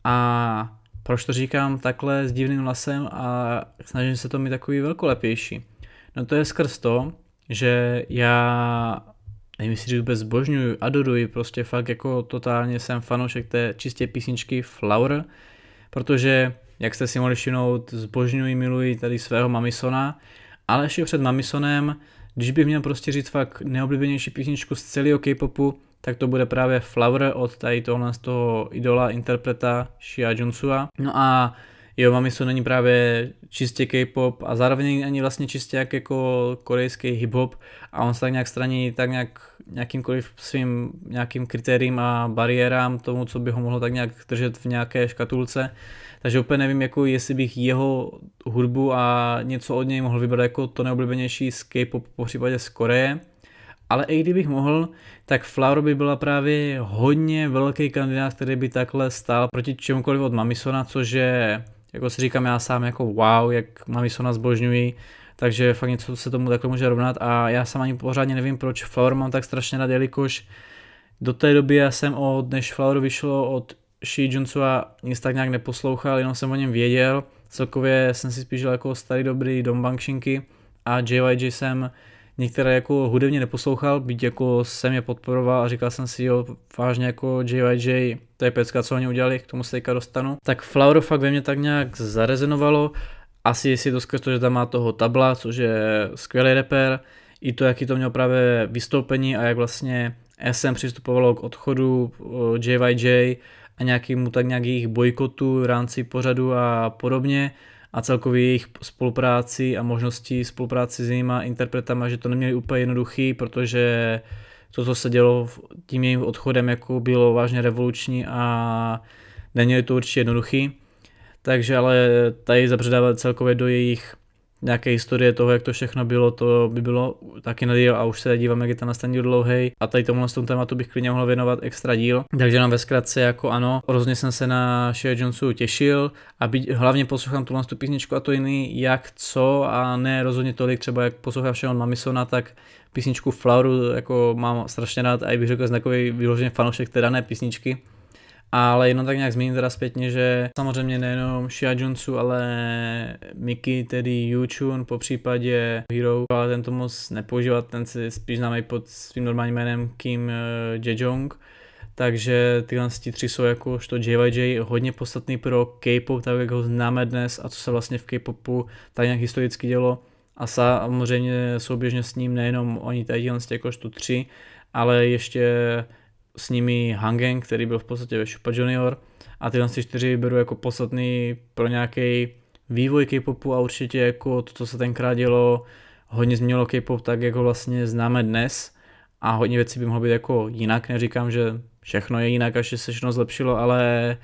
Speaker 1: A proč to říkám takhle s divným hlasem a snažím se to mít takový velkolepější? No to je skrz to, že já nevím, jestli říct vůbec zbožňuju, adoruji, prostě fakt jako totálně jsem fanoušek té čistě písničky Flower, protože jak jste si mohli všimnout, zbožňuji, miluji tady svého Mamisona, ale ještě před Mamisonem, když bych měl prostě říct fakt neoblíbenější písničku z celého K-popu, tak to bude právě Flower od tady tohle z toho idola, interpreta Shia Junsua. No a jo, Mamisu není právě čistě K-pop a zároveň ani vlastně čistě jak jako korejský hip-hop a on se tak nějak straní tak nějak nějakýmkoliv svým nějakým kritériím a bariérám tomu, co by ho mohlo tak nějak držet v nějaké škatulce takže úplně nevím, jako jestli bych jeho hudbu a něco od něj mohl vybrat jako to neoblíbenější z K-pop, po případě z Koreje. Ale i kdybych mohl, tak Flower by byla právě hodně velký kandidát, který by takhle stál proti čemukoliv od Mamisona, což je, jako si říkám já sám, jako wow, jak Mamisona zbožňují, takže fakt něco se tomu takhle může rovnat a já sám ani pořádně nevím, proč Flower mám tak strašně rád, jelikož do té doby já jsem od, než Flower vyšlo od Shi Junsua nic tak nějak neposlouchal, jenom jsem o něm věděl. Celkově jsem si spíš jako starý dobrý Dom Bankšinky a JYJ jsem některé jako hudebně neposlouchal, byť jako jsem je podporoval a říkal jsem si, jo, vážně jako JYJ, to je pecka, co oni udělali, k tomu se teďka dostanu. Tak Flower fakt ve mně tak nějak zarezenovalo, asi jestli to skrz to, že tam má toho Tabla, což je skvělý reper, i to, jaký to měl právě vystoupení a jak vlastně SM přistupovalo k odchodu JYJ, eh, a nějakému tak nějak jejich bojkotu v rámci pořadu a podobně a celkově jejich spolupráci a možnosti spolupráci s jinýma interpretama, že to neměli úplně jednoduchý, protože to, co se dělo tím jejím odchodem, jako bylo vážně revoluční a neměli to určitě jednoduchý. Takže ale tady zabředávat celkově do jejich nějaké historie toho, jak to všechno bylo, to by bylo taky na díl a už se dívám, jak je ten na stand dlouhý a tady tomhle tom tématu bych klidně mohl věnovat extra díl. Takže jenom ve zkratce jako ano, hrozně jsem se na Shea Jonesu těšil a byť, hlavně poslouchám tuhle tu písničku a to jiný jak co a ne rozhodně tolik třeba jak poslouchám všeho Mamisona, tak písničku Flauru jako mám strašně rád a i bych řekl, že takový vyloženě fanoušek teda ne písničky, ale jenom tak nějak zmíním teda zpětně, že samozřejmě nejenom Shia Junsu, ale Miki, tedy Yuchun, po případě Hero, ale ten to moc nepoužívat, ten si spíš známý pod svým normálním jménem Kim eh, Jejong. Takže tyhle tři jsou jako, to JYJ hodně podstatný pro K-pop, tak jak ho známe dnes a co se vlastně v K-popu tak nějak historicky dělo. A samozřejmě souběžně s ním nejenom oni tady tu tři, ale ještě s nimi Hangen, který byl v podstatě ve Šupa Junior a tyhle si čtyři vyberu jako podstatný pro nějaký vývoj K-popu a určitě jako to, co se tenkrát dělo, hodně změnilo K-pop tak, jako vlastně známe dnes a hodně věcí by mohlo být jako jinak, neříkám, že všechno je jinak a že se všechno zlepšilo, ale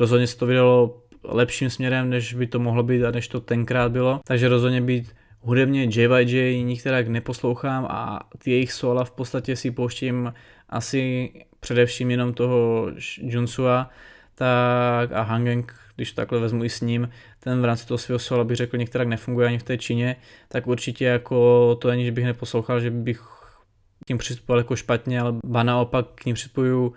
Speaker 1: rozhodně se to vydalo lepším směrem, než by to mohlo být a než to tenkrát bylo. Takže rozhodně být hudebně JYJ nikterak neposlouchám a ty jejich sola v podstatě si pouštím asi především jenom toho Junsua, tak a Hangeng, když to takhle vezmu i s ním, ten v rámci toho svého sola bych řekl některak nefunguje ani v té Číně, tak určitě jako to ani, že bych neposlouchal, že bych k ním přistupoval jako špatně, ale ba naopak k ním přistupuju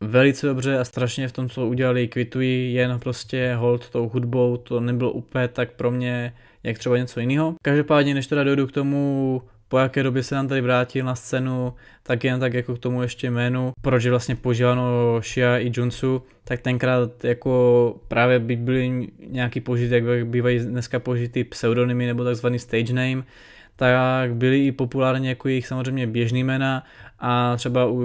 Speaker 1: velice dobře a strašně v tom, co udělali, kvituji jen prostě hold tou hudbou, to nebylo úplně tak pro mě, jak třeba něco jiného. Každopádně, než teda dojdu k tomu po jaké době se nám tady vrátil na scénu, tak jen tak jako k tomu ještě jménu, proč je vlastně požíváno Shia i Junsu, tak tenkrát jako právě by byly nějaký požitý, jak bývají dneska požitý pseudonymy nebo takzvaný stage name, tak byly i populárně jako jejich samozřejmě běžný jména a třeba u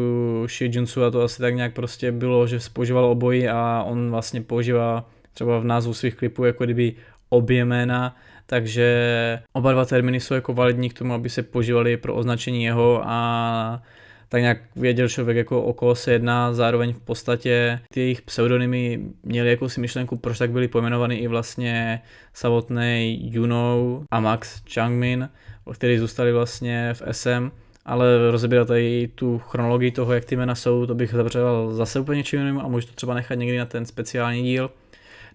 Speaker 1: Shia Junsu a to asi tak nějak prostě bylo, že spožíval obojí a on vlastně používá třeba v názvu svých klipů jako kdyby obě jména, takže oba dva termíny jsou jako validní k tomu, aby se používali pro označení jeho a tak nějak věděl člověk, jako o koho se jedná, zároveň v podstatě ty jejich pseudonymy měly jakousi myšlenku, proč tak byly pojmenovány i vlastně samotný Juno a Max Changmin, který zůstali vlastně v SM, ale rozebírat i tu chronologii toho, jak ty jména jsou, to bych zabřeval zase úplně čím jiným a můžu to třeba nechat někdy na ten speciální díl.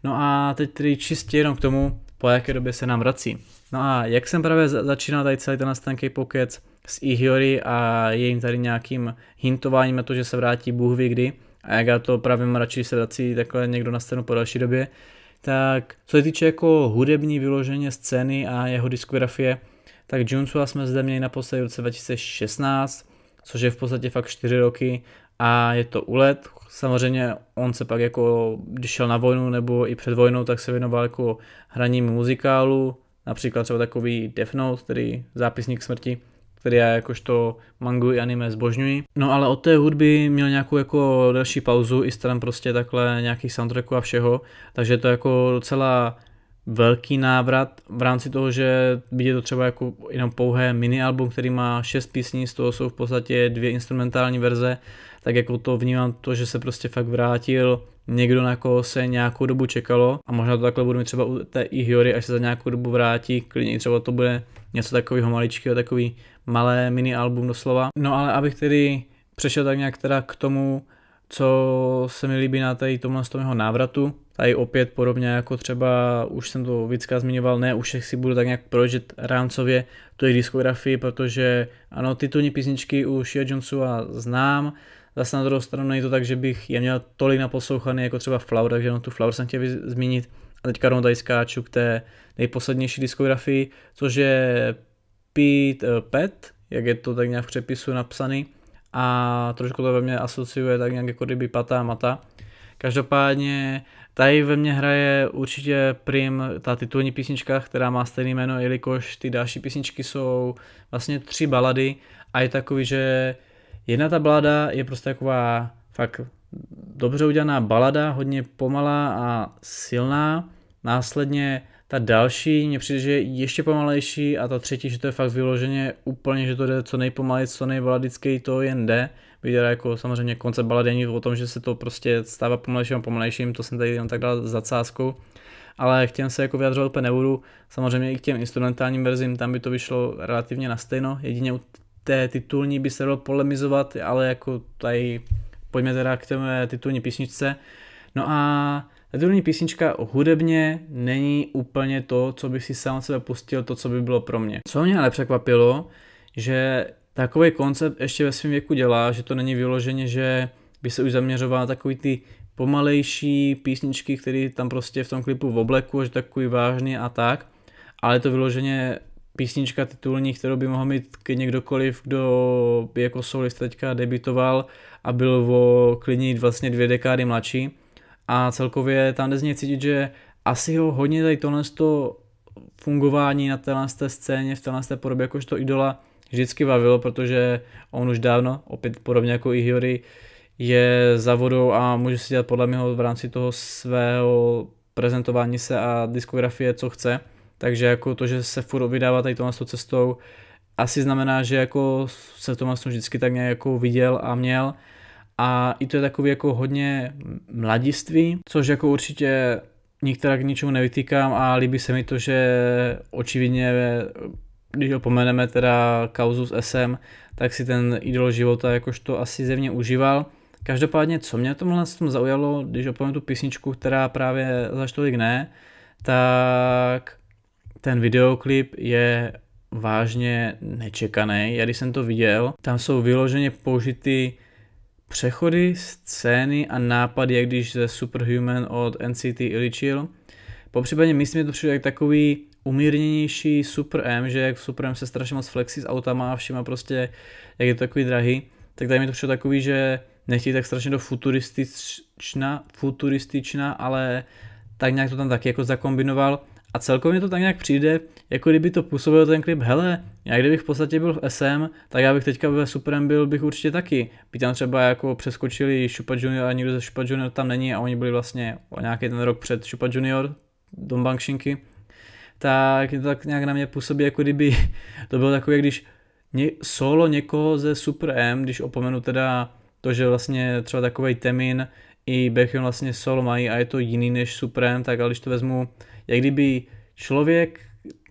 Speaker 1: No a teď tedy čistě jenom k tomu, po jaké době se nám vrací. No a jak jsem právě začínal tady celý ten nastanký pokec s Ihiori a jejím tady nějakým hintováním na to, že se vrátí Bůh ví kdy, a jak já to právě radši se vrací takhle někdo na scénu po další době, tak co se týče jako hudební vyloženě scény a jeho diskografie, tak Junsua jsme zde měli na v roce 2016, což je v podstatě fakt 4 roky a je to ulet. Samozřejmě on se pak jako, když šel na vojnu nebo i před vojnou, tak se věnoval jako hraní muzikálu, například třeba takový Death Note, který zápisník smrti, který já jakožto mangu i anime zbožňuji. No ale od té hudby měl nějakou jako další pauzu i stran prostě takhle nějakých soundtracků a všeho, takže to jako docela velký návrat v rámci toho, že je to třeba jako jenom pouhé mini album, který má šest písní, z toho jsou v podstatě dvě instrumentální verze tak jako to vnímám to, že se prostě fakt vrátil někdo, na koho se nějakou dobu čekalo a možná to takhle budu mít třeba u té Ihiory, až se za nějakou dobu vrátí, klidně třeba to bude něco takového maličkého, takový malé mini album doslova. No ale abych tedy přešel tak nějak teda k tomu, co se mi líbí na tady tomhle z toho návratu. Tady opět podobně jako třeba, už jsem to víckrát zmiňoval, ne už si budu tak nějak prožit rámcově tu diskografii, protože ano, titulní písničky u Shia a znám, Zase na druhou stranu není to tak, že bych je měl tolik naposlouchaný jako třeba Flower, takže no tu Flower jsem chtěl zmínit. A teďka rovnou tady skáču k té nejposlednější diskografii, což je Pete uh, Pet, jak je to tak nějak v přepisu napsaný. A trošku to ve mně asociuje tak nějak jako kdyby Pata a mata. Každopádně tady ve mně hraje určitě prim ta titulní písnička, která má stejné jméno, jelikož ty další písničky jsou vlastně tři balady a je takový, že Jedna ta balada je prostě taková fakt dobře udělaná balada, hodně pomalá a silná. Následně ta další mě přijde, že je ještě pomalejší a ta třetí, že to je fakt vyloženě úplně, že to jde co nejpomalej, co nejbaladický to jen jde. Viděla jako samozřejmě koncept baladení o tom, že se to prostě stává pomalejším a pomalejším, to jsem tady jenom tak dal zacázkou. Ale chtěl se jako vyjadřovat úplně nebudu, samozřejmě i k těm instrumentálním verzím, tam by to vyšlo relativně na stejno, jedině u té titulní by se dalo polemizovat, ale jako tady pojďme teda k té titulní písničce. No a titulní písnička hudebně není úplně to, co bych si sám sebe pustil, to, co by bylo pro mě. Co mě ale překvapilo, že takový koncept ještě ve svém věku dělá, že to není vyloženě, že by se už zaměřoval takový ty pomalejší písničky, které tam prostě v tom klipu v obleku, že takový vážný a tak, ale to vyloženě písnička titulní, kterou by mohl mít někdokoliv, kdo by jako solist teďka debitoval a byl o klidně vlastně dvě dekády mladší. A celkově tam jde z něj cítit, že asi ho hodně tady tohle to fungování na téhle scéně, v téhle podobě jakožto idola vždycky bavilo, protože on už dávno, opět podobně jako i Hiory, je za vodou a může si dělat podle mě v rámci toho svého prezentování se a diskografie, co chce takže jako to, že se furt vydává tady tohle cestou, asi znamená, že jako se Tomas vždycky tak nějak jako viděl a měl. A i to je takový jako hodně mladiství, což jako určitě některá k ničemu nevytýkám a líbí se mi to, že očividně když opomeneme teda kauzu s SM, tak si ten idol života jakožto asi zevně užíval. Každopádně, co mě tomhle tom zaujalo, když opomenu tu písničku, která právě za tolik ne, tak ten videoklip je vážně nečekaný. Já když jsem to viděl, tam jsou vyloženě použity přechody, scény a nápady, jak když ze Superhuman od NCT Ilichil. Popřípadně myslím, že to přijde jak takový umírněnější Super M, že jak v Super M se strašně moc flexí s autama a všima prostě, jak je to takový drahý, tak tady mi to přijde takový, že nechtějí tak strašně do futuristična, futuristična, ale tak nějak to tam taky jako zakombinoval a celkově to tak nějak přijde, jako kdyby to působilo ten klip, hele, já kdybych v podstatě byl v SM, tak já bych teďka ve Suprem byl, bych určitě taky. By tam třeba jako přeskočili Šupa Junior a nikdo ze Šupa Junior tam není a oni byli vlastně o nějaký ten rok před Šupa Junior, Dom Bankšinky. tak to tak nějak na mě působí, jako kdyby <laughs> to bylo takové, když solo někoho ze Super M, když opomenu teda to, že vlastně třeba takový Temin i Bechion vlastně solo mají a je to jiný než Supreme, tak ale když to vezmu jak kdyby člověk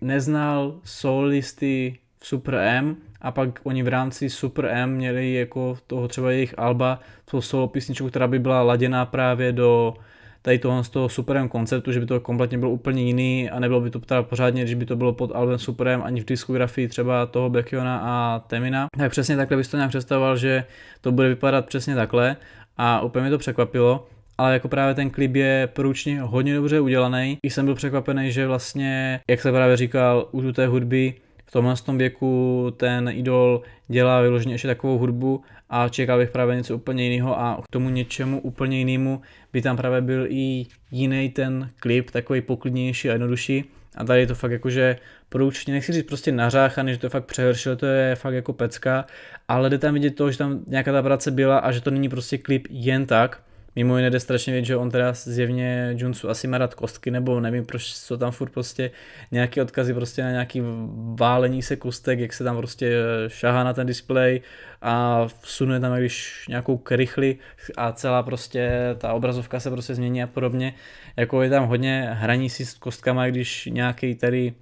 Speaker 1: neznal solisty v Super M a pak oni v rámci Super M měli jako toho třeba jejich Alba, to solo písničku, která by byla laděná právě do tady toho z toho M konceptu, že by to kompletně bylo úplně jiný a nebylo by to teda pořádně, když by to bylo pod albem M ani v diskografii třeba toho Bekiona a Temina. Tak přesně takhle bys to nějak představoval, že to bude vypadat přesně takhle a úplně mi to překvapilo ale jako právě ten klip je průčně hodně dobře udělaný. I jsem byl překvapený, že vlastně, jak se právě říkal, už u té hudby v tomhle tom věku ten idol dělá vyloženě ještě takovou hudbu a čekal bych právě něco úplně jiného a k tomu něčemu úplně jinému by tam právě byl i jiný ten klip, takový poklidnější a jednodušší. A tady je to fakt jakože průčně, nechci říct prostě nařáchaný, že to je fakt přehršil, to je fakt jako pecka, ale jde tam vidět to, že tam nějaká ta práce byla a že to není prostě klip jen tak, Mimo jiné jde strašně vědět, že on teda zjevně Junsu asi má rád kostky, nebo nevím, proč jsou tam furt prostě nějaké odkazy prostě na nějaký válení se kostek, jak se tam prostě eh, šahá na ten displej a vsunuje tam když nějakou krychli a celá prostě ta obrazovka se prostě změní a podobně. Jako je tam hodně hraní si s kostkama, když nějaký tady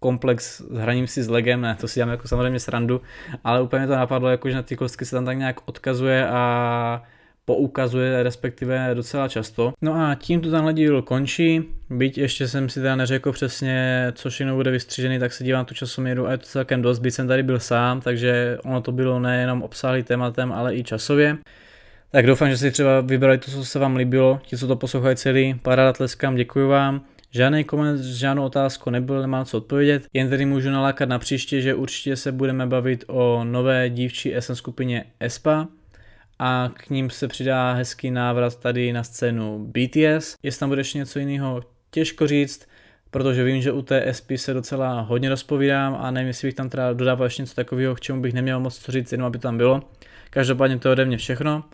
Speaker 1: komplex s hraním si s legem, ne, to si dám jako samozřejmě srandu, ale úplně to napadlo, jako, že na ty kostky se tam tak nějak odkazuje a poukazuje, respektive docela často. No a tím to tenhle díl končí, byť ještě jsem si teda neřekl přesně, co všechno bude vystřížený, tak se dívám tu časoměru a je to celkem dost, byť jsem tady byl sám, takže ono to bylo nejenom obsáhlý tématem, ale i časově. Tak doufám, že si třeba vybrali to, co se vám líbilo, ti, co to poslouchají celý, paráda tleskám, děkuji vám. Žádný koment, žádnou otázku nebyl, nemá co odpovědět, jen tedy můžu nalákat na příště, že určitě se budeme bavit o nové dívčí SM skupině ESPA, a k ním se přidá hezký návrat tady na scénu BTS. Jestli tam bude ještě něco jiného, těžko říct, protože vím, že u té SP se docela hodně rozpovídám a nevím, jestli bych tam teda dodával ještě něco takového, k čemu bych neměl moc co říct, jenom aby tam bylo. Každopádně to je ode mě všechno.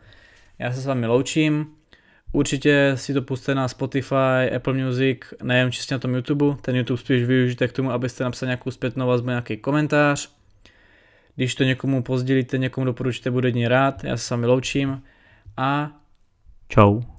Speaker 1: Já se s vámi loučím. Určitě si to puste na Spotify, Apple Music, nejen čistě na tom YouTube. Ten YouTube spíš využijte k tomu, abyste napsali nějakou zpětnou vazbu, nějaký komentář. Když to někomu pozdělíte, někomu doporučíte, bude ní rád. Já se sami loučím a čau.